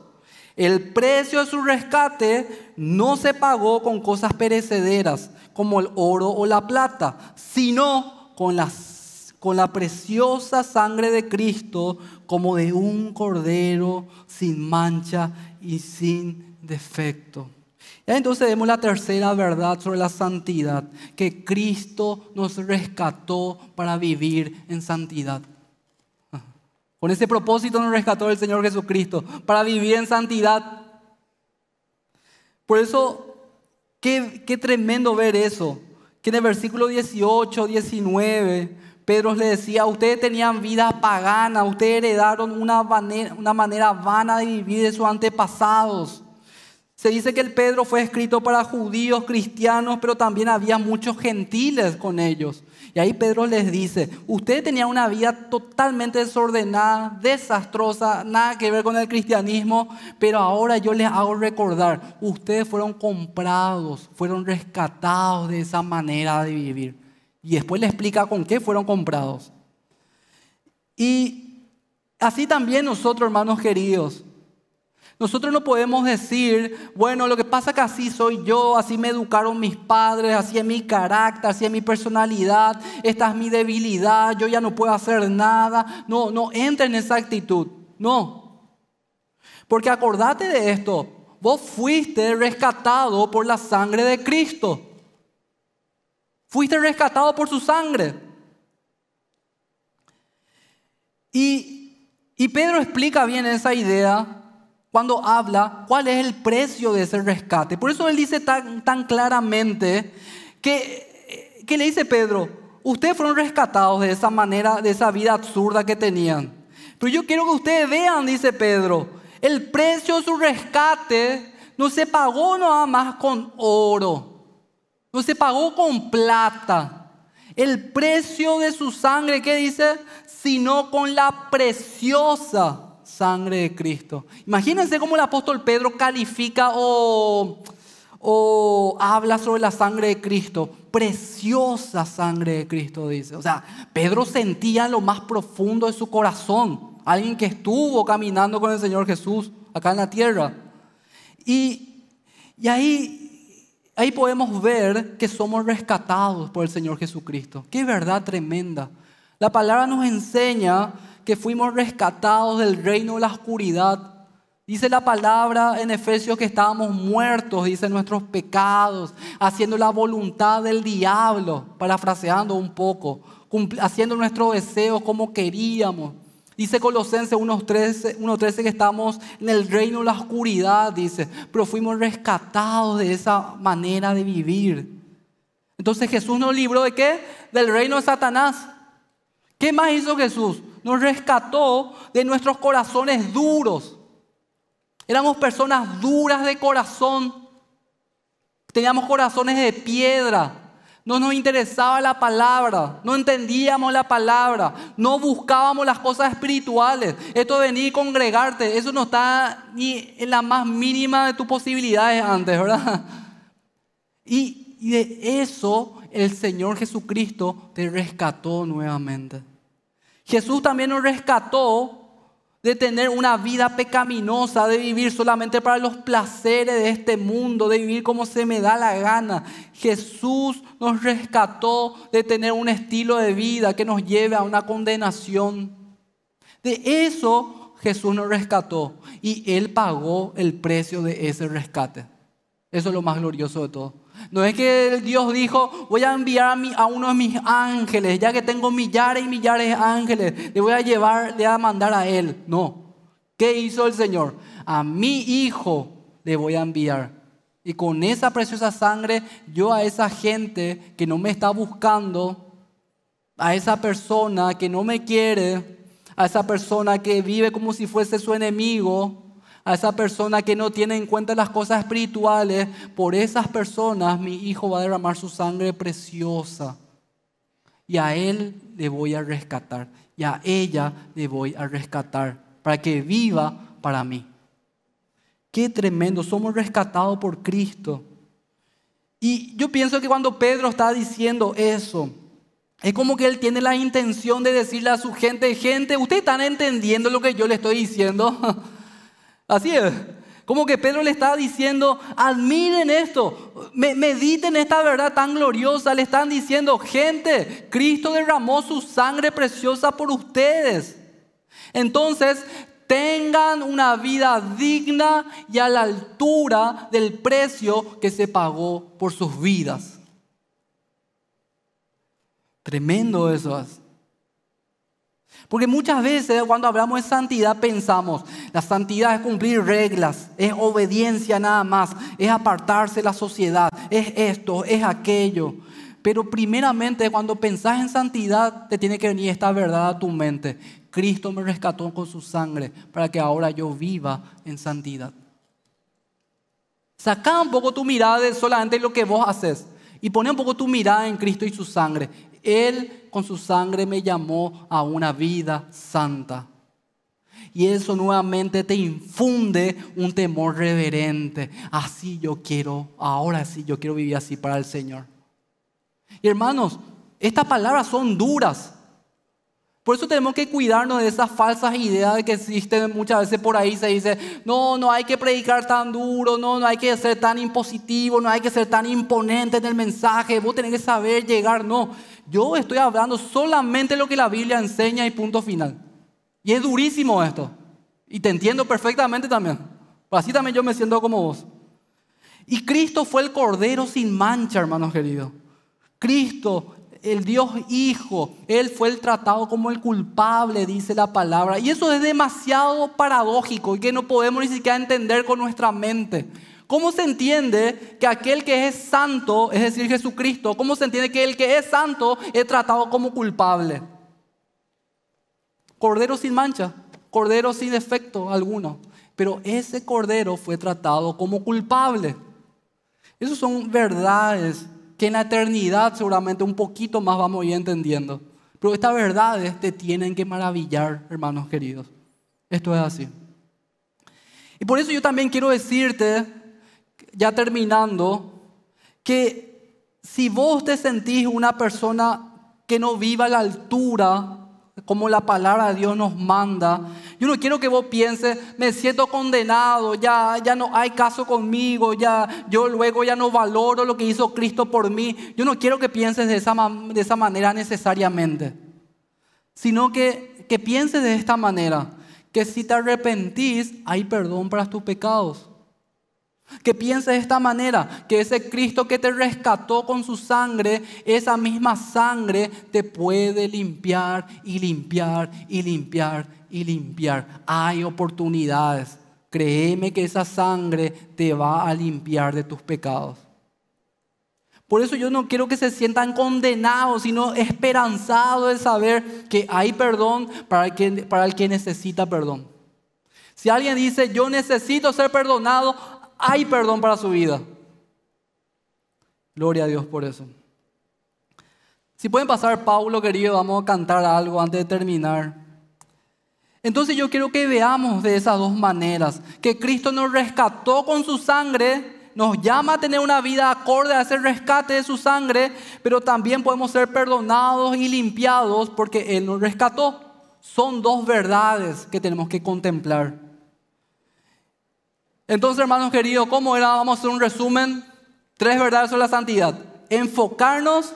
el precio de su rescate no se pagó con cosas perecederas como el oro o la plata, sino con, la preciosa sangre de Cristo como de un cordero sin mancha y sin defecto. Ya entonces vemos la tercera verdad sobre la santidad, que Cristo nos rescató para vivir en santidad. Con ese propósito nos rescató el Señor Jesucristo para vivir en santidad. Por eso, qué, tremendo ver eso. Que en el versículo 18, 19, Pedro le decía, ustedes tenían vida pagana, ustedes heredaron una una manera vana de vivir de sus antepasados. Se dice que el Pedro fue escrito para judíos, cristianos, pero también había muchos gentiles con ellos. Y ahí Pedro les dice, ustedes tenían una vida totalmente desordenada, desastrosa, nada que ver con el cristianismo, pero ahora yo les hago recordar, ustedes fueron comprados, fueron rescatados de esa manera de vivir. Y después le explica con qué fueron comprados. Y así también nosotros, hermanos queridos, nosotros no podemos decir, bueno, lo que pasa es que así soy yo, así me educaron mis padres, así es mi carácter, así es mi personalidad, esta es mi debilidad, yo ya no puedo hacer nada. No, no entra en esa actitud, no. Porque acordate de esto, vos fuiste rescatado por la sangre de Cristo. Fuiste rescatado por su sangre. Y, y Pedro explica bien esa idea cuando habla cuál es el precio de ese rescate. Por eso él dice tan, tan claramente que, eh, que le dice Pedro, ustedes fueron rescatados de esa manera, de esa vida absurda que tenían. Pero yo quiero que ustedes vean, dice Pedro, el precio de su rescate no se pagó nada más con oro, no se pagó con plata. El precio de su sangre, ¿qué dice? Sino con la preciosa sangre de Cristo. Imagínense cómo el apóstol Pedro califica o, o habla sobre la sangre de Cristo. Preciosa sangre de Cristo, dice. O sea, Pedro sentía lo más profundo de su corazón. Alguien que estuvo caminando con el Señor Jesús acá en la tierra. Y, ahí Ahí podemos ver que somos rescatados por el Señor Jesucristo. Qué verdad tremenda. La palabra nos enseña que fuimos rescatados del reino de la oscuridad. Dice la palabra en Efesios que estábamos muertos, dice nuestros pecados, haciendo la voluntad del diablo, parafraseando un poco, haciendo nuestros deseos como queríamos. Dice Colosenses 1.13 que estamos en el reino de la oscuridad, dice, pero fuimos rescatados de esa manera de vivir. Entonces Jesús nos libró de qué? Del reino de Satanás. ¿Qué más hizo Jesús? nos rescató de nuestros corazones duros. Éramos personas duras de corazón. Teníamos corazones de piedra. No nos interesaba la palabra, no entendíamos la palabra, no buscábamos las cosas espirituales. Esto de venir y congregarte, eso no está ni en la más mínima de tus posibilidades antes, ¿verdad? Y, y de eso el Señor Jesucristo te rescató nuevamente. Jesús también nos rescató de tener una vida pecaminosa, de vivir solamente para los placeres de este mundo, de vivir como se me da la gana. Jesús nos rescató de tener un estilo de vida que nos lleve a una condenación. De eso Jesús nos rescató y Él pagó el precio de ese rescate. Eso es lo más glorioso de todo. No es que Dios dijo, voy a enviar a, uno de mis ángeles, ya que tengo millares y millares de ángeles, le voy a llevar, le voy a mandar a él. No. ¿Qué hizo el Señor? A mi hijo le voy a enviar. Y con esa preciosa sangre, yo a esa gente que no me está buscando, a esa persona que no me quiere, a esa persona que vive como si fuese su enemigo, a esa persona que no tiene en cuenta las cosas espirituales, por esas personas mi hijo va a derramar su sangre preciosa. Y a él le voy a rescatar, y a ella le voy a rescatar, para que viva para mí. Qué tremendo, somos rescatados por Cristo. Y yo pienso que cuando Pedro está diciendo eso, es como que él tiene la intención de decirle a su gente, gente, ¿ustedes están entendiendo lo que yo le estoy diciendo? Así es. Como que Pedro le está diciendo, admiren esto, mediten esta verdad tan gloriosa. Le están diciendo, gente, Cristo derramó su sangre preciosa por ustedes. Entonces, tengan una vida digna y a la altura del precio que se pagó por sus vidas. Tremendo eso porque muchas veces cuando hablamos de santidad pensamos, la santidad es cumplir reglas, es obediencia nada más, es apartarse de la sociedad, es esto, es aquello. Pero primeramente cuando pensás en santidad te tiene que venir esta verdad a tu mente. Cristo me rescató con su sangre para que ahora yo viva en santidad. Saca un poco tu mirada de solamente lo que vos haces y pone un poco tu mirada en Cristo y su sangre. Él con su sangre me llamó a una vida santa. Y eso nuevamente te infunde un temor reverente. Así yo quiero, ahora sí yo quiero vivir así para el Señor. Y hermanos, estas palabras son duras. Por eso tenemos que cuidarnos de esas falsas ideas que existen muchas veces por ahí. Se dice, no, no hay que predicar tan duro, no, no hay que ser tan impositivo, no hay que ser tan imponente en el mensaje. Vos tenés que saber llegar, no. Yo estoy hablando solamente lo que la Biblia enseña y punto final. Y es durísimo esto. Y te entiendo perfectamente también. Pues así también yo me siento como vos. Y Cristo fue el Cordero sin mancha, hermanos queridos. Cristo, el Dios Hijo, Él fue el tratado como el culpable, dice la palabra. Y eso es demasiado paradójico y que no podemos ni siquiera entender con nuestra mente. ¿Cómo se entiende que aquel que es santo, es decir, Jesucristo, cómo se entiende que el que es santo es tratado como culpable? Cordero sin mancha, cordero sin defecto alguno. Pero ese cordero fue tratado como culpable. Esas son verdades que en la eternidad seguramente un poquito más vamos a ir entendiendo. Pero estas verdades te tienen que maravillar, hermanos queridos. Esto es así. Y por eso yo también quiero decirte ya terminando, que si vos te sentís una persona que no viva a la altura como la palabra de Dios nos manda. Yo no quiero que vos pienses, me siento condenado, ya, ya no hay caso conmigo, ya yo luego ya no valoro lo que hizo Cristo por mí. Yo no quiero que pienses de esa, de esa manera necesariamente, sino que, que pienses de esta manera, que si te arrepentís, hay perdón para tus pecados. Que piense de esta manera, que ese Cristo que te rescató con su sangre, esa misma sangre te puede limpiar y limpiar y limpiar y limpiar. Hay oportunidades. Créeme que esa sangre te va a limpiar de tus pecados. Por eso yo no quiero que se sientan condenados, sino esperanzados de saber que hay perdón para el que, para el que necesita perdón. Si alguien dice, yo necesito ser perdonado, hay perdón para su vida. Gloria a Dios por eso. Si pueden pasar, Paulo querido, vamos a cantar algo antes de terminar. Entonces yo quiero que veamos de esas dos maneras, que Cristo nos rescató con su sangre, nos llama a tener una vida acorde a ese rescate de su sangre, pero también podemos ser perdonados y limpiados porque Él nos rescató. Son dos verdades que tenemos que contemplar. Entonces, hermanos queridos, ¿cómo era? Vamos a hacer un resumen. Tres verdades sobre la santidad. Enfocarnos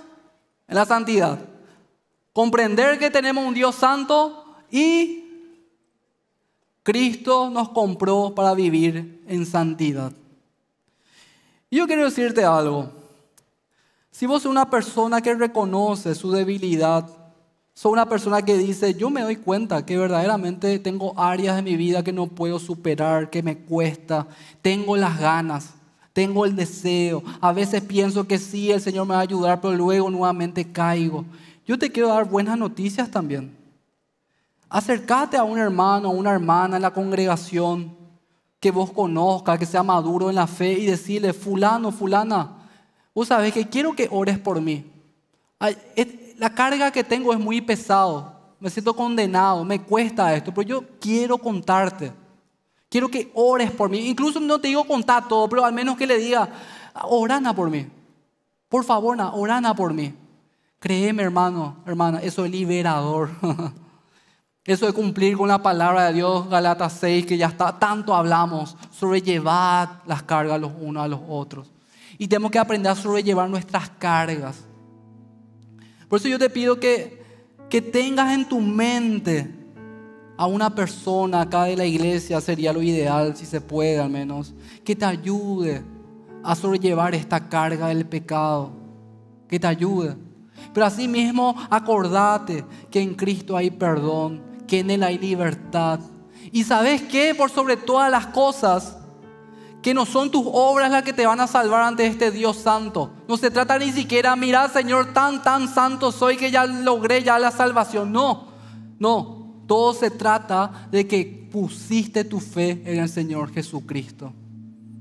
en la santidad. Comprender que tenemos un Dios santo y Cristo nos compró para vivir en santidad. Yo quiero decirte algo. Si vos sos una persona que reconoce su debilidad, soy una persona que dice, yo me doy cuenta que verdaderamente tengo áreas de mi vida que no puedo superar, que me cuesta, tengo las ganas, tengo el deseo. A veces pienso que sí, el Señor me va a ayudar, pero luego nuevamente caigo. Yo te quiero dar buenas noticias también. Acércate a un hermano a una hermana en la congregación que vos conozcas, que sea maduro en la fe y decirle, fulano, fulana, vos sabés que quiero que ores por mí la carga que tengo es muy pesado, me siento condenado, me cuesta esto, pero yo quiero contarte. Quiero que ores por mí. Incluso no te digo contar todo, pero al menos que le diga, orana por mí. Por favor, na, orana por mí. Créeme, hermano, hermana, eso es liberador. Eso es cumplir con la palabra de Dios, Galatas 6, que ya está, tanto hablamos, sobrellevar las cargas los unos a los otros. Y tenemos que aprender a sobrellevar nuestras cargas. Por eso yo te pido que, que tengas en tu mente a una persona acá de la iglesia, sería lo ideal, si se puede al menos, que te ayude a sobrellevar esta carga del pecado, que te ayude. Pero asimismo, acordate que en Cristo hay perdón, que en Él hay libertad. Y sabes que por sobre todas las cosas, que no son tus obras las que te van a salvar ante este Dios santo. No se trata ni siquiera, mira Señor, tan, tan santo soy que ya logré ya la salvación. No, no, todo se trata de que pusiste tu fe en el Señor Jesucristo.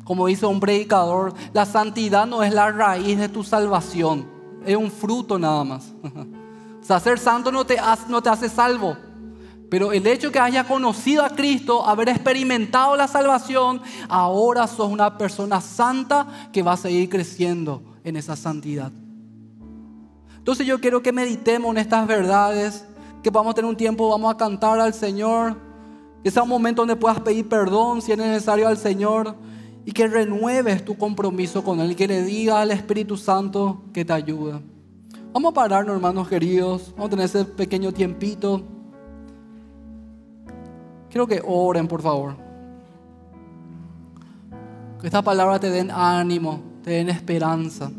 Como dice un predicador, la santidad no es la raíz de tu salvación, es un fruto nada más. O sea, ser santo no te hace, no te hace salvo, pero el hecho que haya conocido a Cristo, haber experimentado la salvación, ahora sos una persona santa que va a seguir creciendo en esa santidad. Entonces yo quiero que meditemos en estas verdades, que vamos a tener un tiempo, vamos a cantar al Señor, que sea un momento donde puedas pedir perdón si es necesario al Señor y que renueves tu compromiso con Él, que le diga al Espíritu Santo que te ayuda. Vamos a pararnos, hermanos queridos, vamos a tener ese pequeño tiempito. Quiero que oren, por favor. Que esta palabra te den ánimo, te den esperanza.